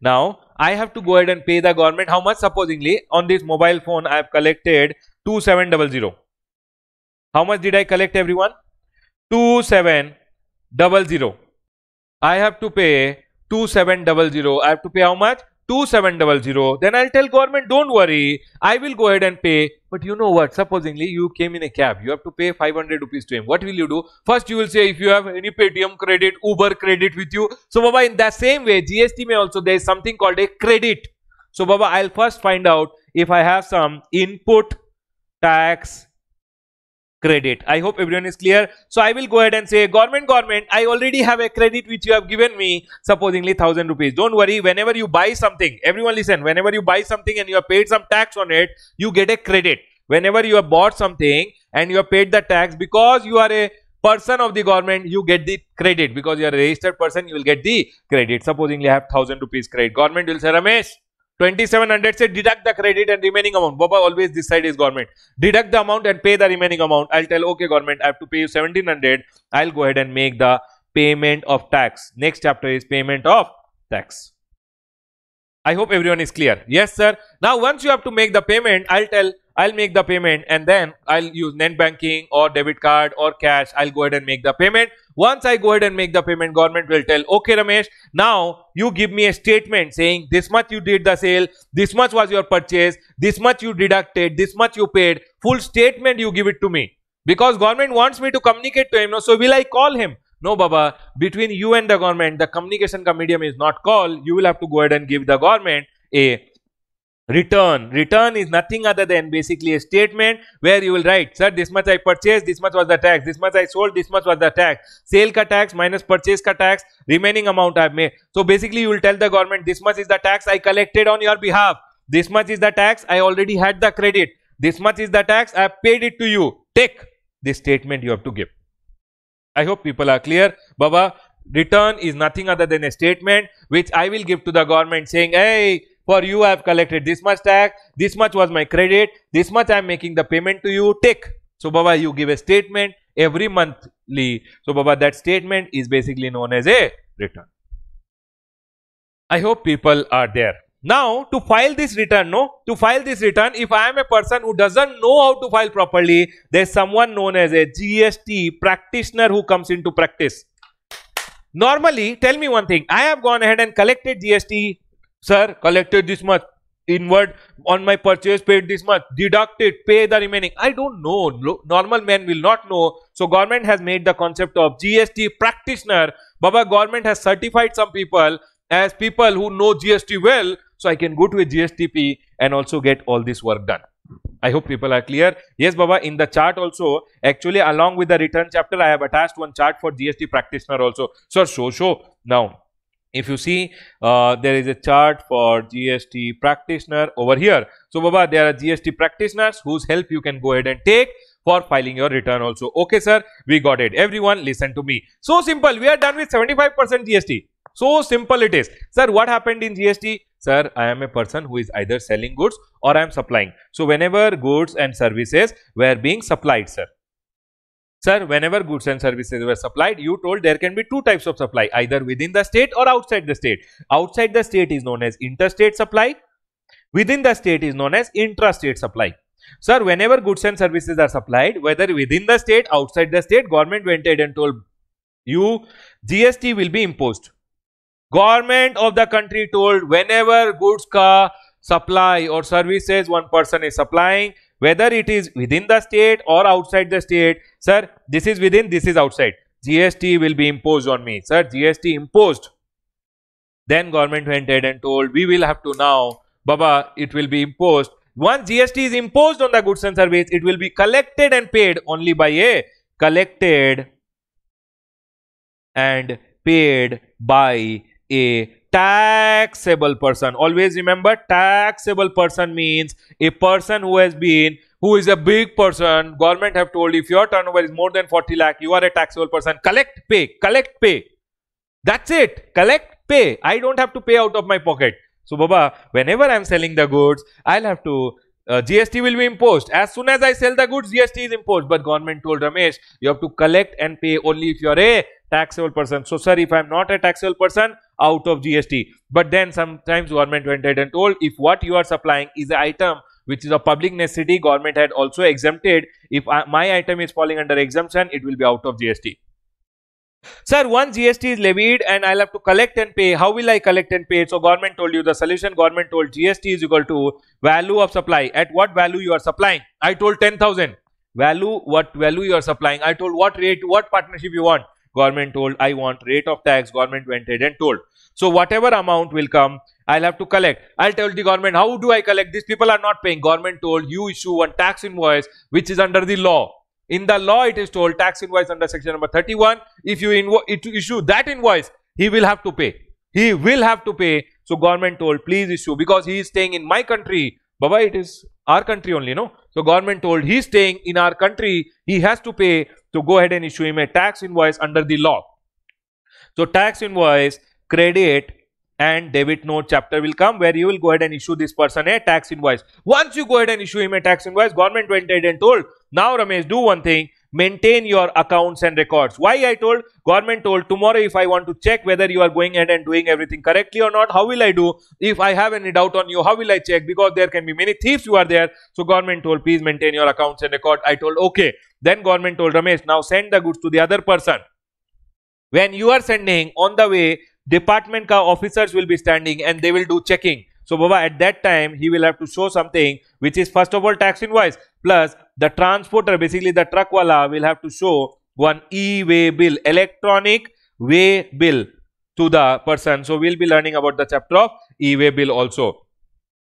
Now I have to go ahead and pay the government how much supposingly on this mobile phone I have collected 2700. How much did I collect everyone? 2700. I have to pay 2700. I have to pay how much? 2700 then i'll tell government don't worry i will go ahead and pay but you know what supposingly you came in a cab you have to pay 500 rupees to him what will you do first you will say if you have any paytm credit uber credit with you so baba in that same way gst may also there is something called a credit so baba i'll first find out if i have some input tax credit. I hope everyone is clear. So I will go ahead and say, government, government, I already have a credit which you have given me, supposedly 1000 rupees. Don't worry, whenever you buy something, everyone listen, whenever you buy something and you have paid some tax on it, you get a credit. Whenever you have bought something and you have paid the tax, because you are a person of the government, you get the credit. Because you are a registered person, you will get the credit. Supposedly I have 1000 rupees credit. Government will say, Ramesh, 2700 say deduct the credit and remaining amount. Baba always this side is government. Deduct the amount and pay the remaining amount. I'll tell okay government I have to pay you 1700. I'll go ahead and make the payment of tax. Next chapter is payment of tax. I hope everyone is clear. Yes sir. Now once you have to make the payment I'll tell I'll make the payment and then I'll use net banking or debit card or cash. I'll go ahead and make the payment. Once I go ahead and make the payment, government will tell, okay, Ramesh, now you give me a statement saying this much you did the sale, this much was your purchase, this much you deducted, this much you paid. Full statement you give it to me because government wants me to communicate to him. No, so will I call him? No, Baba, between you and the government, the communication medium is not call. You will have to go ahead and give the government a return. Return is nothing other than basically a statement where you will write, sir, this much I purchased, this much was the tax, this much I sold, this much was the tax, sale ka tax minus purchase ka tax, remaining amount I made. So basically you will tell the government, this much is the tax I collected on your behalf, this much is the tax I already had the credit, this much is the tax I paid it to you. Take this statement you have to give. I hope people are clear. Baba, return is nothing other than a statement which I will give to the government saying, hey, for you I have collected this much tax, this much was my credit, this much I am making the payment to you, take. So Baba you give a statement every monthly. So Baba that statement is basically known as a return. I hope people are there. Now to file this return, no, to file this return, if I am a person who doesn't know how to file properly, there is someone known as a GST practitioner who comes into practice. Normally, tell me one thing, I have gone ahead and collected GST Sir, collected this much. Inward on my purchase paid this much. Deduct it. Pay the remaining. I don't know. Normal man will not know. So government has made the concept of GST practitioner. Baba government has certified some people as people who know GST well. So I can go to a GSTP and also get all this work done. I hope people are clear. Yes, Baba, in the chart also, actually along with the return chapter, I have attached one chart for GST practitioner also. So, so, show now, if you see, uh, there is a chart for GST practitioner over here. So, Baba, there are GST practitioners whose help you can go ahead and take for filing your return also. Okay, sir, we got it. Everyone listen to me. So simple, we are done with 75% GST. So simple it is. Sir, what happened in GST? Sir, I am a person who is either selling goods or I am supplying. So whenever goods and services were being supplied, sir, Sir, whenever goods and services were supplied, you told there can be two types of supply, either within the state or outside the state. Outside the state is known as interstate supply. Within the state is known as intrastate supply. Sir, whenever goods and services are supplied, whether within the state, outside the state, government went ahead and told you GST will be imposed. Government of the country told whenever goods ka supply or services one person is supplying, whether it is within the state or outside the state. Sir, this is within, this is outside. GST will be imposed on me. Sir, GST imposed. Then government went ahead and told, we will have to now, Baba, it will be imposed. Once GST is imposed on the goods and services, it will be collected and paid only by a collected and paid by a taxable person. Always remember taxable person means a person who has been who is a big person, government have told if your turnover is more than 40 lakh, you are a taxable person. Collect pay, collect pay. That's it. Collect pay. I don't have to pay out of my pocket. So Baba, whenever I'm selling the goods, I'll have to uh, GST will be imposed. As soon as I sell the goods, GST is imposed. But government told Ramesh, you have to collect and pay only if you are a taxable person. So, sir, if I am not a taxable person, out of GST. But then sometimes government went ahead and told, if what you are supplying is an item which is a public necessity, government had also exempted. If I, uh, my item is falling under exemption, it will be out of GST. Sir, once GST is levied and I'll have to collect and pay, how will I collect and pay So government told you, the solution government told GST is equal to value of supply. At what value you are supplying? I told 10,000. Value, what value you are supplying? I told what rate, what partnership you want? Government told, I want rate of tax. Government went ahead and told. So whatever amount will come, I'll have to collect. I'll tell the government, how do I collect? These people are not paying. Government told, you issue one tax invoice, which is under the law. In the law, it is told tax invoice under section number 31. If you issue that invoice, he will have to pay. He will have to pay. So government told, please issue because he is staying in my country. Baba, it is our country only, no? So government told, he is staying in our country. He has to pay. So go ahead and issue him a tax invoice under the law. So tax invoice, credit and debit note chapter will come where you will go ahead and issue this person a tax invoice. Once you go ahead and issue him a tax invoice, government went ahead and told, now Ramesh, do one thing, maintain your accounts and records. Why I told? Government told, tomorrow if I want to check whether you are going ahead and doing everything correctly or not, how will I do? If I have any doubt on you, how will I check? Because there can be many thieves who are there. So government told, please maintain your accounts and record. I told, okay. Then government told, Ramesh, now send the goods to the other person. When you are sending on the way, department ka officers will be standing and they will do checking. So Baba, at that time, he will have to show something which is first of all tax invoice plus the transporter, basically the truck wala will have to show one e-way bill, electronic way bill to the person. So we'll be learning about the chapter of e-way bill also.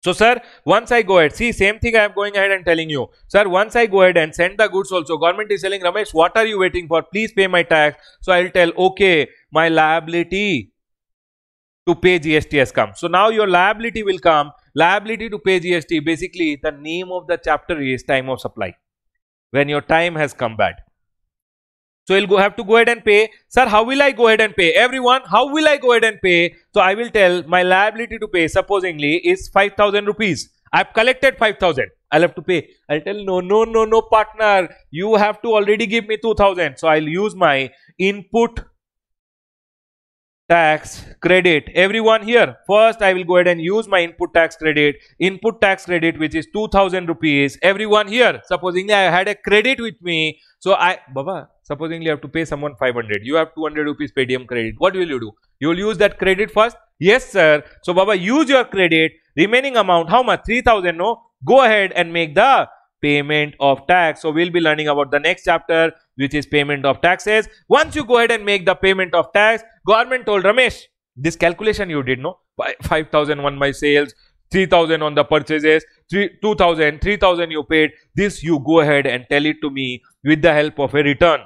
So sir, once I go ahead, see same thing I am going ahead and telling you. Sir, once I go ahead and send the goods also, government is telling Ramesh, what are you waiting for? Please pay my tax. So I will tell, okay, my liability to pay GST has come. So now your liability will come, liability to pay GST, basically the name of the chapter is time of supply, when your time has come bad. So you'll go, have to go ahead and pay. Sir, how will I go ahead and pay? Everyone, how will I go ahead and pay? So I will tell my liability to pay, supposingly, is 5,000 rupees. I've collected 5,000. I'll have to pay. I'll tell, no, no, no, no, partner. You have to already give me 2,000. So I'll use my input tax credit everyone here first i will go ahead and use my input tax credit input tax credit which is 2000 rupees everyone here supposingly i had a credit with me so i baba supposingly you have to pay someone 500 you have 200 rupees paytm credit what will you do you will use that credit first yes sir so baba use your credit remaining amount how much 3000 no go ahead and make the payment of tax. So we'll be learning about the next chapter which is payment of taxes. Once you go ahead and make the payment of tax, government told Ramesh, this calculation you did, no? Five thousand on by sales, 3,000 on the purchases, 3, 2,000, 3,000 you paid. This you go ahead and tell it to me with the help of a return.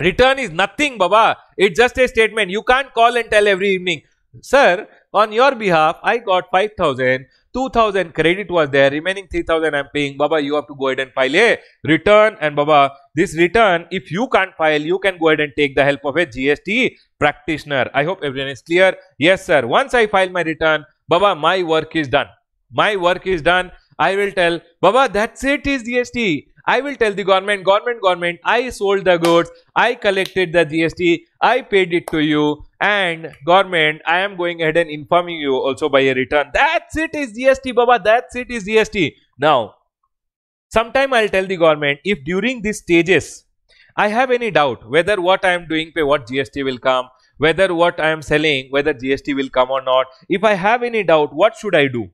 Return is nothing, Baba. It's just a statement. You can't call and tell every evening, Sir, on your behalf, I got 5,000 2000 credit was there, remaining 3000 I am paying. Baba, you have to go ahead and file a return. And Baba, this return, if you can't file, you can go ahead and take the help of a GST practitioner. I hope everyone is clear. Yes, sir. Once I file my return, Baba, my work is done. My work is done. I will tell, Baba, that's it is GST. I will tell the government, government, government, I sold the goods, I collected the GST, I paid it to you and government, I am going ahead and informing you also by a return. That's it is GST, Baba, that's it is GST. Now, sometime I'll tell the government if during these stages, I have any doubt whether what I am doing pay what GST will come, whether what I am selling, whether GST will come or not. If I have any doubt, what should I do?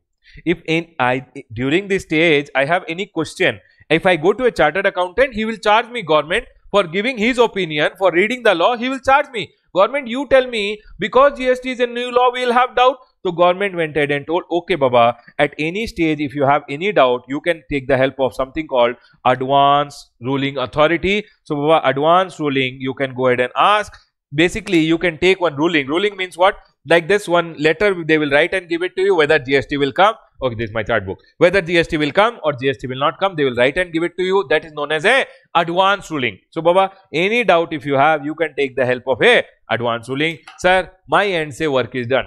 If in I during this stage I have any question, if I go to a chartered accountant, he will charge me government for giving his opinion, for reading the law, he will charge me. Government, you tell me because GST is a new law, we will have doubt. So government went ahead and told, okay, Baba, at any stage, if you have any doubt, you can take the help of something called advance ruling authority. So Baba, advance ruling, you can go ahead and ask. Basically, you can take one ruling. Ruling means what? like this one letter they will write and give it to you whether GST will come okay this is my chart book whether GST will come or GST will not come they will write and give it to you that is known as a advance ruling. So Baba any doubt if you have you can take the help of a advance ruling sir my end say work is done.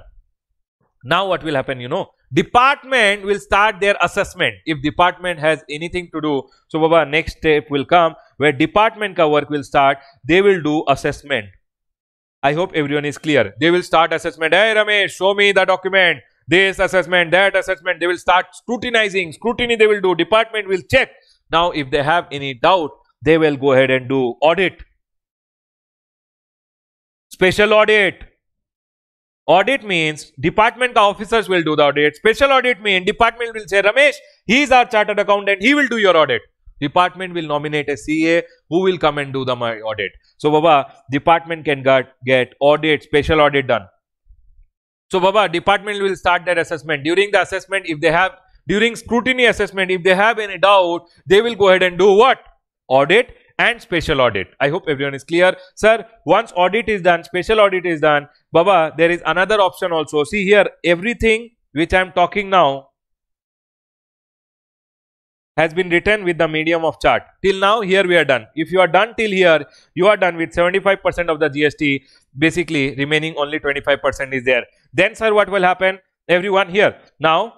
Now what will happen you know department will start their assessment if department has anything to do. So Baba next step will come where department ka work will start they will do assessment I hope everyone is clear. They will start assessment. Hey Ramesh, show me the document. This assessment, that assessment. They will start scrutinizing. Scrutiny they will do. Department will check. Now, if they have any doubt, they will go ahead and do audit. Special audit. Audit means department officers will do the audit. Special audit means department will say, Ramesh, he is our chartered accountant. He will do your audit. Department will nominate a CA who will come and do the audit. So, Baba, department can get, get audit, special audit done. So, Baba, department will start their assessment. During the assessment, if they have, during scrutiny assessment, if they have any doubt, they will go ahead and do what? Audit and special audit. I hope everyone is clear. Sir, once audit is done, special audit is done, Baba, there is another option also. See here, everything which I am talking now has been written with the medium of chart. Till now, here we are done. If you are done till here, you are done with 75% of the GST. Basically, remaining only 25% is there. Then, sir, what will happen? Everyone here. Now,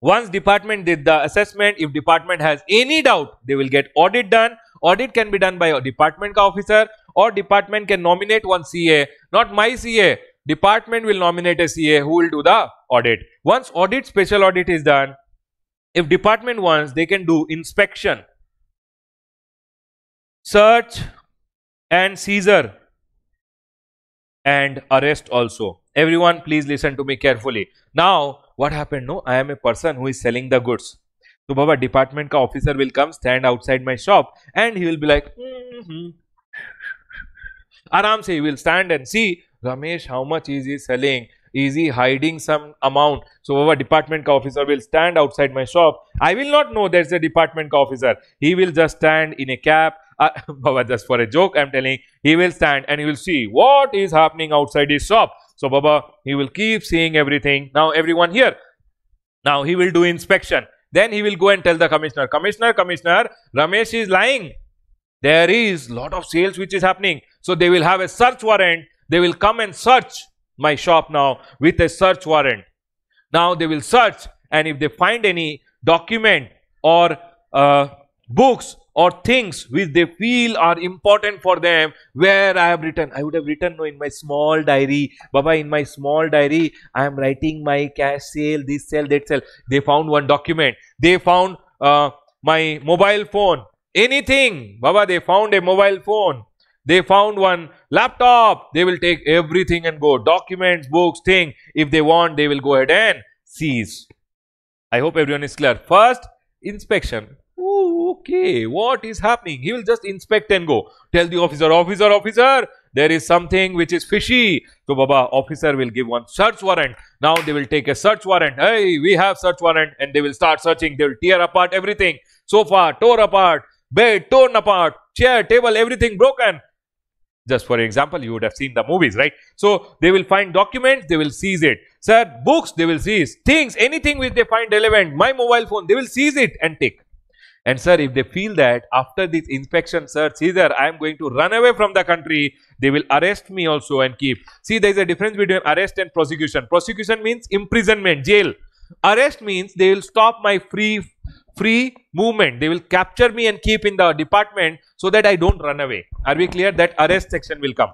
once department did the assessment, if department has any doubt, they will get audit done. Audit can be done by a department officer or department can nominate one CA, not my CA. Department will nominate a CA who will do the audit. Once audit, special audit is done, if department wants they can do inspection search and seizure and arrest also everyone please listen to me carefully now what happened no i am a person who is selling the goods so baba department ka officer will come stand outside my shop and he will be like mm -hmm. aram se he will stand and see ramesh how much is he selling is he hiding some amount? So our department officer will stand outside my shop. I will not know there's a department officer. He will just stand in a cap. Uh, Baba, just for a joke, I'm telling, he will stand and he will see what is happening outside his shop. So Baba, he will keep seeing everything. Now everyone here. Now he will do inspection. Then he will go and tell the commissioner, commissioner, commissioner, Ramesh is lying. There is lot of sales which is happening. So they will have a search warrant. They will come and search my shop now with a search warrant. Now they will search and if they find any document or uh, books or things which they feel are important for them where I have written. I would have written no, in my small diary. Baba, in my small diary, I am writing my cash sale, this sale, that sale. They found one document. They found uh, my mobile phone. Anything. Baba, they found a mobile phone. They found one laptop. They will take everything and go. Documents, books, thing. If they want, they will go ahead and seize. I hope everyone is clear. First, inspection. Ooh, okay, what is happening? He will just inspect and go. Tell the officer, officer, officer, there is something which is fishy. So, Baba, officer will give one search warrant. Now they will take a search warrant. Hey, we have search warrant. And they will start searching. They will tear apart everything. Sofa, tore apart. Bed, torn apart. Chair, table, everything broken. Just for example, you would have seen the movies, right? So, they will find documents, they will seize it. Sir, books, they will seize. Things, anything which they find relevant, my mobile phone, they will seize it and take. And sir, if they feel that after this inspection, sir, either I am going to run away from the country, they will arrest me also and keep. See, there is a difference between arrest and prosecution. Prosecution means imprisonment, jail. Arrest means they will stop my free free movement. They will capture me and keep in the department so that I don't run away. Are we clear? That arrest section will come.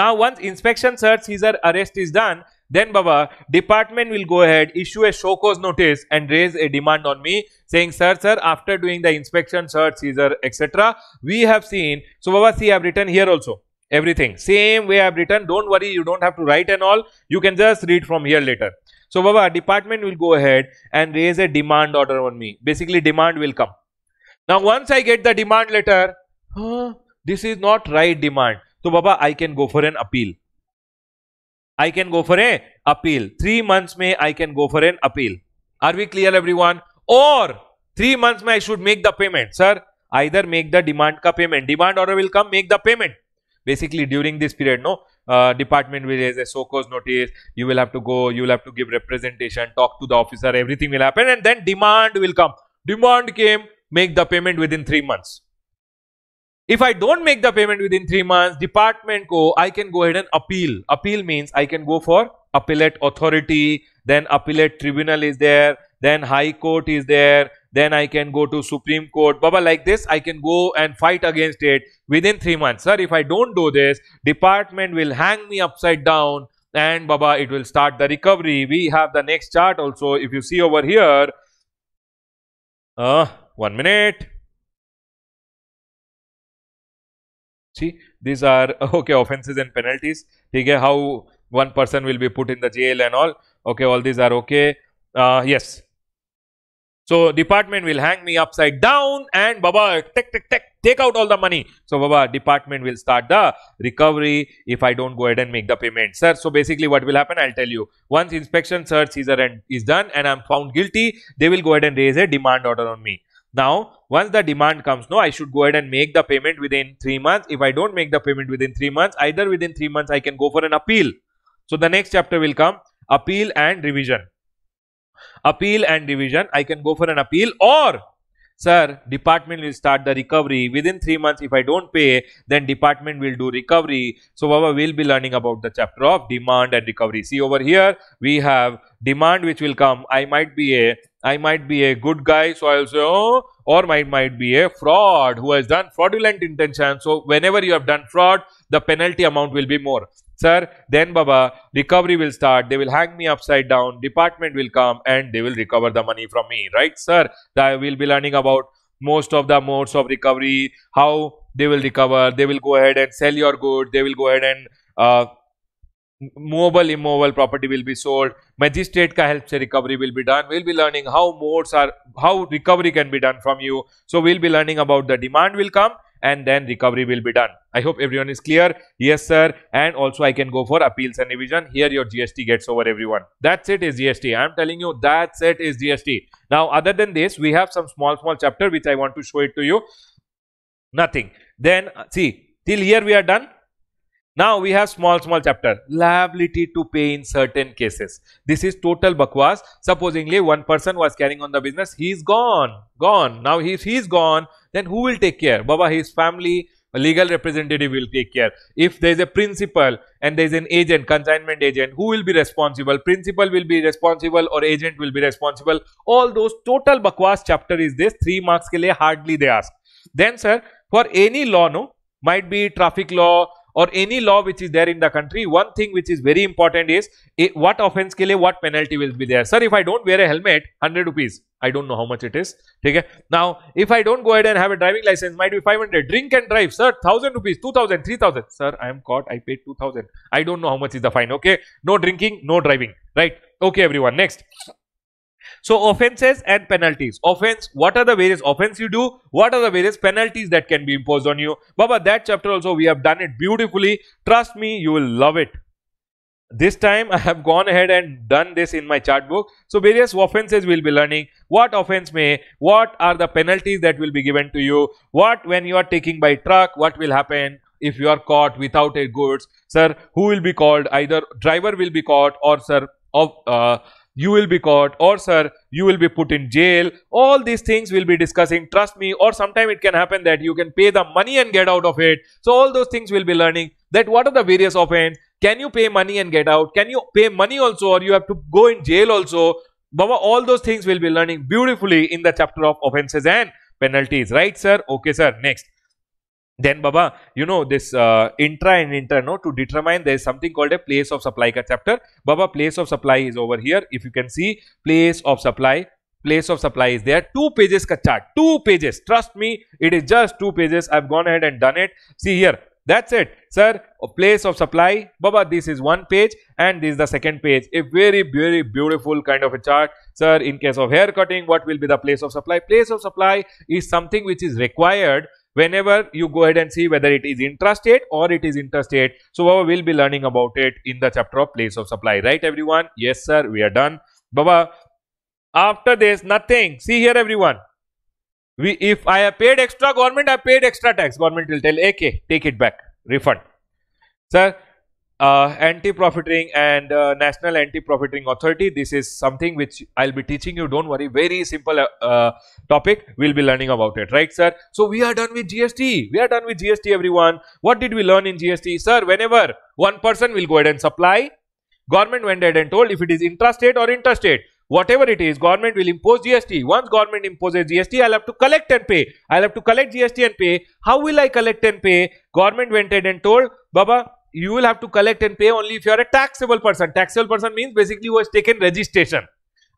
Now, once inspection, search, seizure, arrest is done, then Baba, department will go ahead, issue a show cause notice and raise a demand on me saying, sir, sir, after doing the inspection, search, seizure, etc., we have seen, so Baba, see, I have written here also, everything, same way I have written, don't worry, you don't have to write and all, you can just read from here later. So Baba, department will go ahead and raise a demand order on me, basically demand will come. Now once I get the demand letter, huh, this is not right demand. So Baba, I can go for an appeal. I can go for an appeal. Three months may I can go for an appeal. Are we clear everyone? Or three months may I should make the payment. Sir, either make the demand ka payment. Demand order will come, make the payment. Basically during this period, no, uh, department will raise a so called notice, you will have to go, you will have to give representation, talk to the officer, everything will happen and then demand will come. Demand came, make the payment within three months. If I don't make the payment within three months, department ko I can go ahead and appeal. Appeal means I can go for appellate authority, then appellate tribunal is there, then high court is there, then I can go to Supreme Court. Baba, like this, I can go and fight against it within three months. Sir, if I don't do this, department will hang me upside down and Baba, it will start the recovery. We have the next chart also. If you see over here, uh, one minute. See, these are okay offenses and penalties. Okay, how one person will be put in the jail and all. Okay, all these are okay. Uh, yes. So department will hang me upside down and Baba take take take take out all the money. So Baba department will start the recovery if I don't go ahead and make the payment, sir. So basically, what will happen? I'll tell you. Once inspection, sir, seizure, is done, and I'm found guilty, they will go ahead and raise a demand order on me. Now, once the demand comes, no, I should go ahead and make the payment within three months. If I don't make the payment within three months, either within three months, I can go for an appeal. So the next chapter will come appeal and revision. Appeal and revision. I can go for an appeal or sir department will start the recovery within 3 months if i don't pay then department will do recovery so baba will be learning about the chapter of demand and recovery see over here we have demand which will come i might be a I might be a good guy, so I'll say, oh, or I might be a fraud who has done fraudulent intention. So, whenever you have done fraud, the penalty amount will be more. Sir, then Baba, recovery will start, they will hang me upside down, department will come and they will recover the money from me, right? Sir, I will be learning about most of the modes of recovery, how they will recover, they will go ahead and sell your good, they will go ahead and uh, movable immovable property will be sold magistrate ka help se recovery will be done we'll be learning how modes are how recovery can be done from you so we'll be learning about the demand will come and then recovery will be done i hope everyone is clear yes sir and also i can go for appeals and revision here your gst gets over everyone that's it is gst i'm telling you that's it is gst now other than this we have some small small chapter which i want to show it to you nothing then see till here we are done now we have small, small chapter. Liability to pay in certain cases. This is total bakwas. Supposingly one person was carrying on the business. He is gone. Gone. Now if he is gone, then who will take care? Baba, his family, legal representative will take care. If there is a principal and there is an agent, consignment agent, who will be responsible? Principal will be responsible or agent will be responsible. All those total bakwas chapter is this. Three marks ke liye hardly they ask. Then sir, for any law, no, might be traffic law, or any law which is there in the country, one thing which is very important is eh, what offense ke liye, what penalty will be there. Sir, if I don't wear a helmet, 100 rupees. I don't know how much it is. Okay? Now, if I don't go ahead and have a driving license, might be 500. Drink and drive, sir, 1000 rupees, 2000, 3000. Sir, I am caught. I paid 2000. I don't know how much is the fine. Okay? No drinking, no driving. Right? Okay, everyone. Next. So offenses and penalties. Offense, what are the various offense you do? What are the various penalties that can be imposed on you? Baba, that chapter also we have done it beautifully. Trust me, you will love it. This time I have gone ahead and done this in my chart book. So various offenses we will be learning. What offense may, what are the penalties that will be given to you? What when you are taking by truck, what will happen? If you are caught without a goods, sir, who will be called? Either driver will be caught or sir, of uh, you will be caught or sir you will be put in jail all these things we'll be discussing trust me or sometime it can happen that you can pay the money and get out of it so all those things we'll be learning that what are the various offense can you pay money and get out can you pay money also or you have to go in jail also Baba, all those things we'll be learning beautifully in the chapter of offenses and penalties right sir okay sir next then Baba, you know this uh, intra and inter no, to determine there is something called a place of supply ka chapter. Baba, place of supply is over here. If you can see place of supply, place of supply is there. Two pages ka chart, two pages. Trust me, it is just two pages. I've gone ahead and done it. See here, that's it. Sir, place of supply, Baba, this is one page and this is the second page. A very, very beautiful kind of a chart. Sir, in case of hair cutting, what will be the place of supply? Place of supply is something which is required whenever you go ahead and see whether it is intrastate or it is interstate. So, Baba will be learning about it in the chapter of place of supply. Right everyone? Yes sir, we are done. Baba, after this nothing. See here everyone. We, if I have paid extra government, I have paid extra tax. Government will tell, okay, take it back, refund. Sir, uh, anti-profiteering and uh, National Anti-Profiteering Authority. This is something which I'll be teaching you. Don't worry. Very simple uh, uh topic. We'll be learning about it. Right, sir? So, we are done with GST. We are done with GST, everyone. What did we learn in GST? Sir, whenever one person will go ahead and supply, government went ahead and told if it is intrastate or interstate. Whatever it is, government will impose GST. Once government imposes GST, I'll have to collect and pay. I'll have to collect GST and pay. How will I collect and pay? Government went ahead and told, Baba, you will have to collect and pay only if you are a taxable person. Taxable person means basically who has taken registration.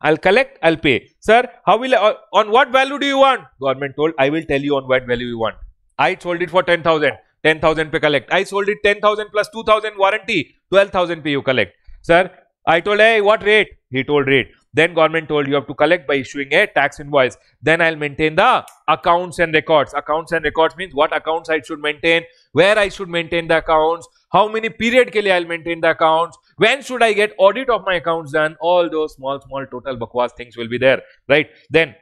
I'll collect, I'll pay. Sir, how will I, uh, on what value do you want? Government told, I will tell you on what value you want. I sold it for 10,000. 10,000 pay collect. I sold it 10,000 plus 2,000 warranty. 12,000 pay you collect. Sir, I told, hey, what rate? He told rate. Then government told you have to collect by issuing a tax invoice. Then I'll maintain the accounts and records. Accounts and records means what accounts I should maintain, where I should maintain the accounts, how many period ke liye I'll maintain the accounts, when should I get audit of my accounts done, all those small, small total bakwas things will be there, right? Then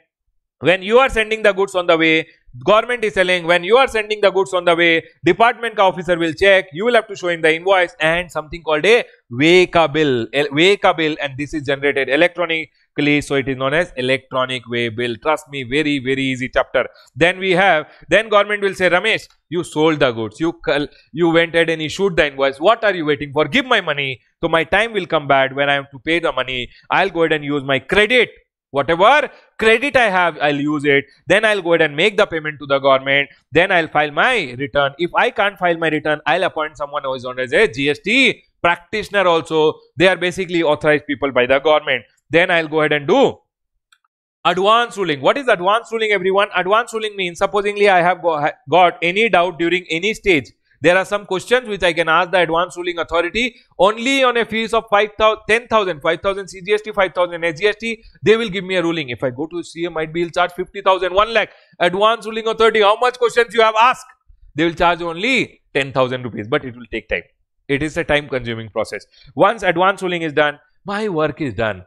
when you are sending the goods on the way, government is selling, when you are sending the goods on the way, department officer will check, you will have to show him the invoice and something called a Weka bill, Weka bill and this is generated electronically, so it is known as electronic way bill. Trust me, very, very easy chapter. Then we have, then government will say, Ramesh, you sold the goods, you, you went ahead and issued the invoice, what are you waiting for? Give my money, so my time will come bad when I have to pay the money, I'll go ahead and use my credit whatever credit I have, I'll use it. Then I'll go ahead and make the payment to the government. Then I'll file my return. If I can't file my return, I'll appoint someone who is known as a GST practitioner also. They are basically authorized people by the government. Then I'll go ahead and do advance ruling. What is advance ruling everyone? Advance ruling means supposingly I have got any doubt during any stage there are some questions which I can ask the advanced ruling authority only on a fees of 5,000, 10,000, 5,000 CGST, 5,000 SGST. They will give me a ruling. If I go to CA, might be will charge 50,000, 1 lakh. Advanced ruling authority, how much questions you have asked? They will charge only 10,000 rupees, but it will take time. It is a time consuming process. Once advanced ruling is done, my work is done.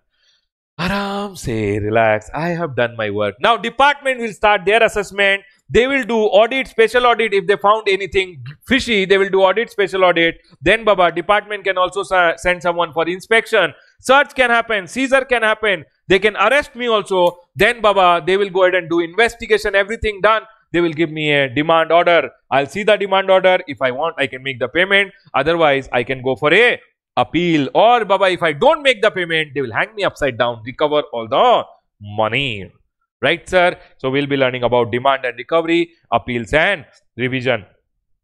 Aram say, relax, I have done my work. Now department will start their assessment they will do audit, special audit. If they found anything fishy, they will do audit, special audit. Then Baba, department can also send someone for inspection. Search can happen. Seizure can happen. They can arrest me also. Then Baba, they will go ahead and do investigation. Everything done. They will give me a demand order. I'll see the demand order. If I want, I can make the payment. Otherwise, I can go for a appeal. Or Baba, if I don't make the payment, they will hang me upside down, recover all the money. Right, sir? So, we'll be learning about demand and recovery, appeals and revision.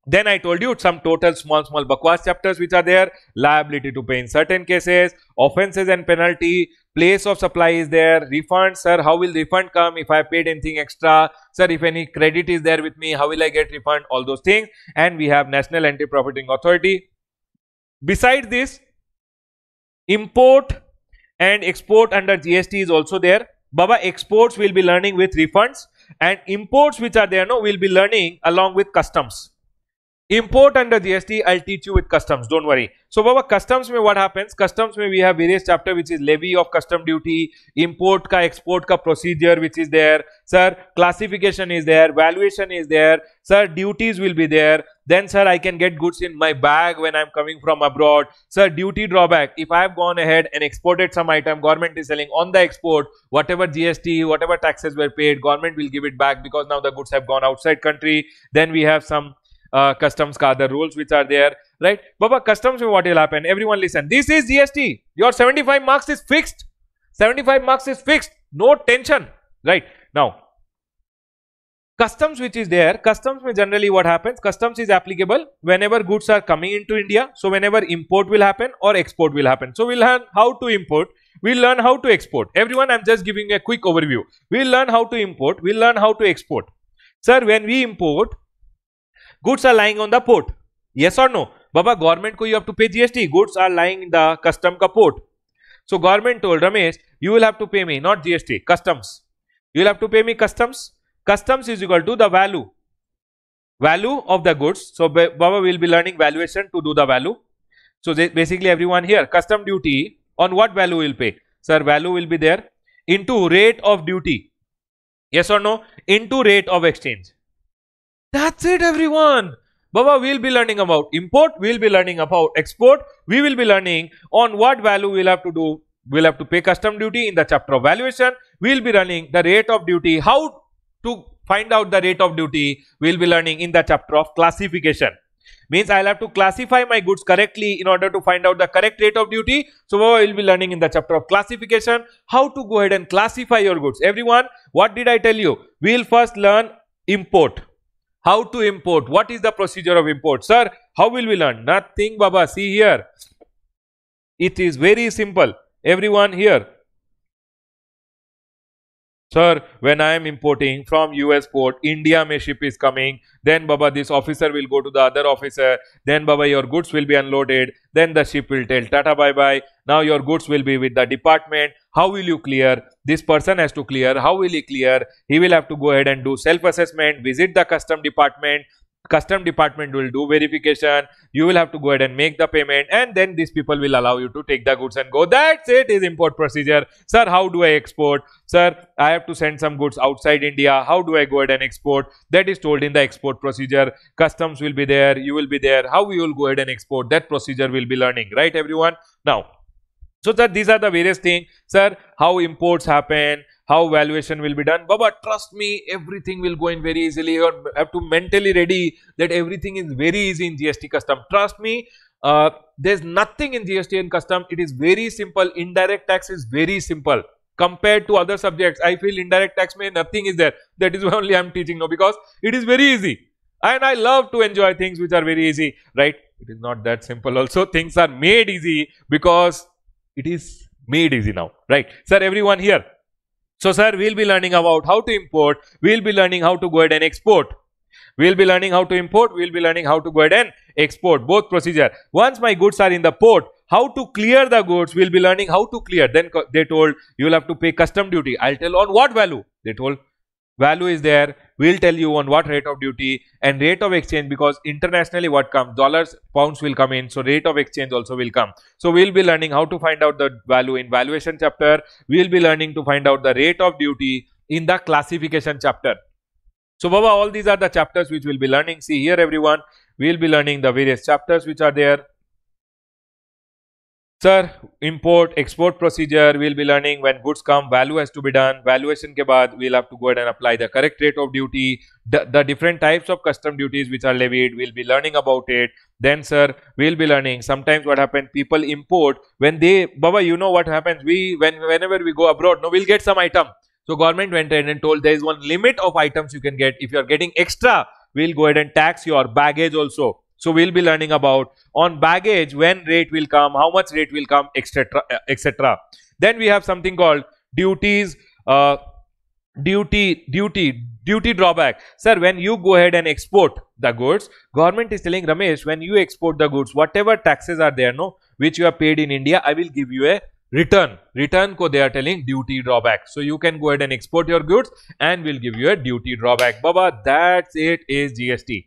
Then I told you some total small, small bakwas chapters which are there. Liability to pay in certain cases, offenses and penalty, place of supply is there, refund, sir, how will refund come if I paid anything extra? Sir, if any credit is there with me, how will I get refund? All those things. And we have National Anti-Profiting Authority. Besides this, import and export under GST is also there. Baba, exports we'll be learning with refunds and imports which are there, no, we'll be learning along with customs. Import under GST, I'll teach you with customs, don't worry. So, Baba, customs mein what happens? Customs mein we have various chapter which is levy of custom duty, import ka export ka procedure which is there, sir, classification is there, valuation is there, sir, duties will be there, then sir, I can get goods in my bag when I'm coming from abroad, sir, duty drawback, if I've gone ahead and exported some item, government is selling on the export, whatever GST, whatever taxes were paid, government will give it back because now the goods have gone outside country, then we have some uh, customs ka other rules which are there, right? Baba, customs what will happen? Everyone listen. This is GST. Your 75 marks is fixed. 75 marks is fixed. No tension, right? Now, customs which is there, customs generally what happens? Customs is applicable whenever goods are coming into India. So, whenever import will happen or export will happen. So, we'll learn how to import. We'll learn how to export. Everyone, I'm just giving a quick overview. We'll learn how to import. We'll learn how to export. Sir, when we import, goods are lying on the port yes or no baba government ko you have to pay gst goods are lying in the custom ka port so government told ramesh you will have to pay me not gst customs you will have to pay me customs customs is equal to the value value of the goods so baba will be learning valuation to do the value so basically everyone here custom duty on what value will pay sir value will be there into rate of duty yes or no into rate of exchange that's it, everyone. Baba, we'll be learning about import, we'll be learning about export, we will be learning on what value we'll have to do. We'll have to pay custom duty in the chapter of valuation. We'll be learning the rate of duty, how to find out the rate of duty. We'll be learning in the chapter of classification. Means I'll have to classify my goods correctly in order to find out the correct rate of duty. So Baba, we'll be learning in the chapter of classification, how to go ahead and classify your goods. Everyone, what did I tell you? We'll first learn import. How to import? What is the procedure of import? Sir, how will we learn? Nothing, Baba. See here. It is very simple. Everyone here. Sir, when I am importing from US port, India may ship is coming, then Baba this officer will go to the other officer, then Baba your goods will be unloaded, then the ship will tell Tata bye bye, now your goods will be with the department, how will you clear? this person has to clear. How will he clear? He will have to go ahead and do self-assessment, visit the custom department, custom department will do verification you will have to go ahead and make the payment and then these people will allow you to take the goods and go that's it is import procedure sir how do i export sir i have to send some goods outside india how do i go ahead and export that is told in the export procedure customs will be there you will be there how you will go ahead and export that procedure will be learning right everyone now so, sir, these are the various things. Sir, how imports happen, how valuation will be done. Baba, trust me, everything will go in very easily. You have to mentally ready that everything is very easy in GST custom. Trust me, uh, there's nothing in GST and custom. It is very simple. Indirect tax is very simple compared to other subjects. I feel indirect tax may nothing is there. That is why only I'm teaching now because it is very easy. And I love to enjoy things which are very easy, right? It is not that simple also. Things are made easy because it is made easy now, right? Sir, everyone here. So, sir, we'll be learning about how to import, we'll be learning how to go ahead and export. We'll be learning how to import, we'll be learning how to go ahead and export, both procedure. Once my goods are in the port, how to clear the goods, we'll be learning how to clear. Then they told, you'll have to pay custom duty. I'll tell on what value? They told, value is there we'll tell you on what rate of duty and rate of exchange because internationally what comes dollars pounds will come in so rate of exchange also will come so we'll be learning how to find out the value in valuation chapter we'll be learning to find out the rate of duty in the classification chapter so baba all these are the chapters which we'll be learning see here everyone we'll be learning the various chapters which are there sir import export procedure we'll be learning when goods come value has to be done valuation ke baad we'll have to go ahead and apply the correct rate of duty the, different types of custom duties which are levied we'll be learning about it then sir we'll be learning sometimes what happens people import when they baba you know what happens we when whenever we go abroad no we'll get some item so government went in and told there is one limit of items you can get if you are getting extra we'll go ahead and tax your baggage also so we'll be learning about on baggage, when rate will come, how much rate will come, etc. etc. Then we have something called duties, uh, duty, duty, duty drawback. Sir, when you go ahead and export the goods, government is telling Ramesh, when you export the goods, whatever taxes are there, no, which you are paid in India, I will give you a return. Return ko they are telling duty drawback. So you can go ahead and export your goods and we'll give you a duty drawback. Baba, that's it is GST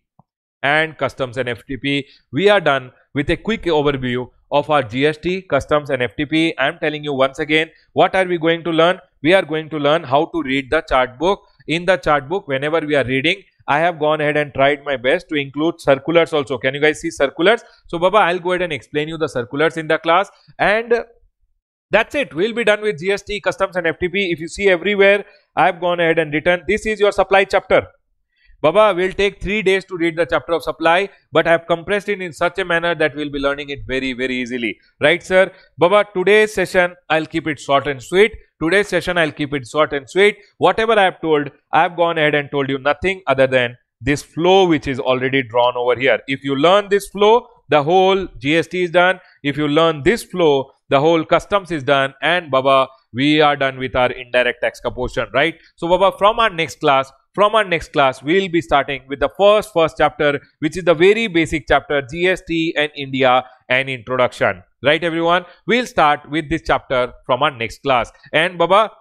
and customs and FTP. We are done with a quick overview of our GST, customs and FTP. I am telling you once again, what are we going to learn? We are going to learn how to read the chart book. In the chart book, whenever we are reading, I have gone ahead and tried my best to include circulars also. Can you guys see circulars? So, Baba, I'll go ahead and explain you the circulars in the class. And that's it. We'll be done with GST, customs and FTP. If you see everywhere, I've gone ahead and written, this is your supply chapter. Baba will take three days to read the chapter of supply, but I have compressed it in such a manner that we'll be learning it very, very easily. Right, sir? Baba, today's session, I'll keep it short and sweet. Today's session, I'll keep it short and sweet. Whatever I have told, I have gone ahead and told you nothing other than this flow which is already drawn over here. If you learn this flow, the whole GST is done. If you learn this flow, the whole customs is done and Baba, we are done with our indirect tax proportion, right? So Baba, from our next class, from our next class, we will be starting with the first first chapter, which is the very basic chapter, GST and India and Introduction. Right, everyone? We'll start with this chapter from our next class. And Baba,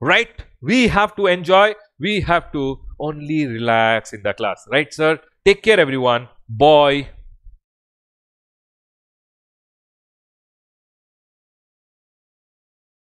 right, we have to enjoy, we have to only relax in the class. Right, sir? Take care, everyone. Bye.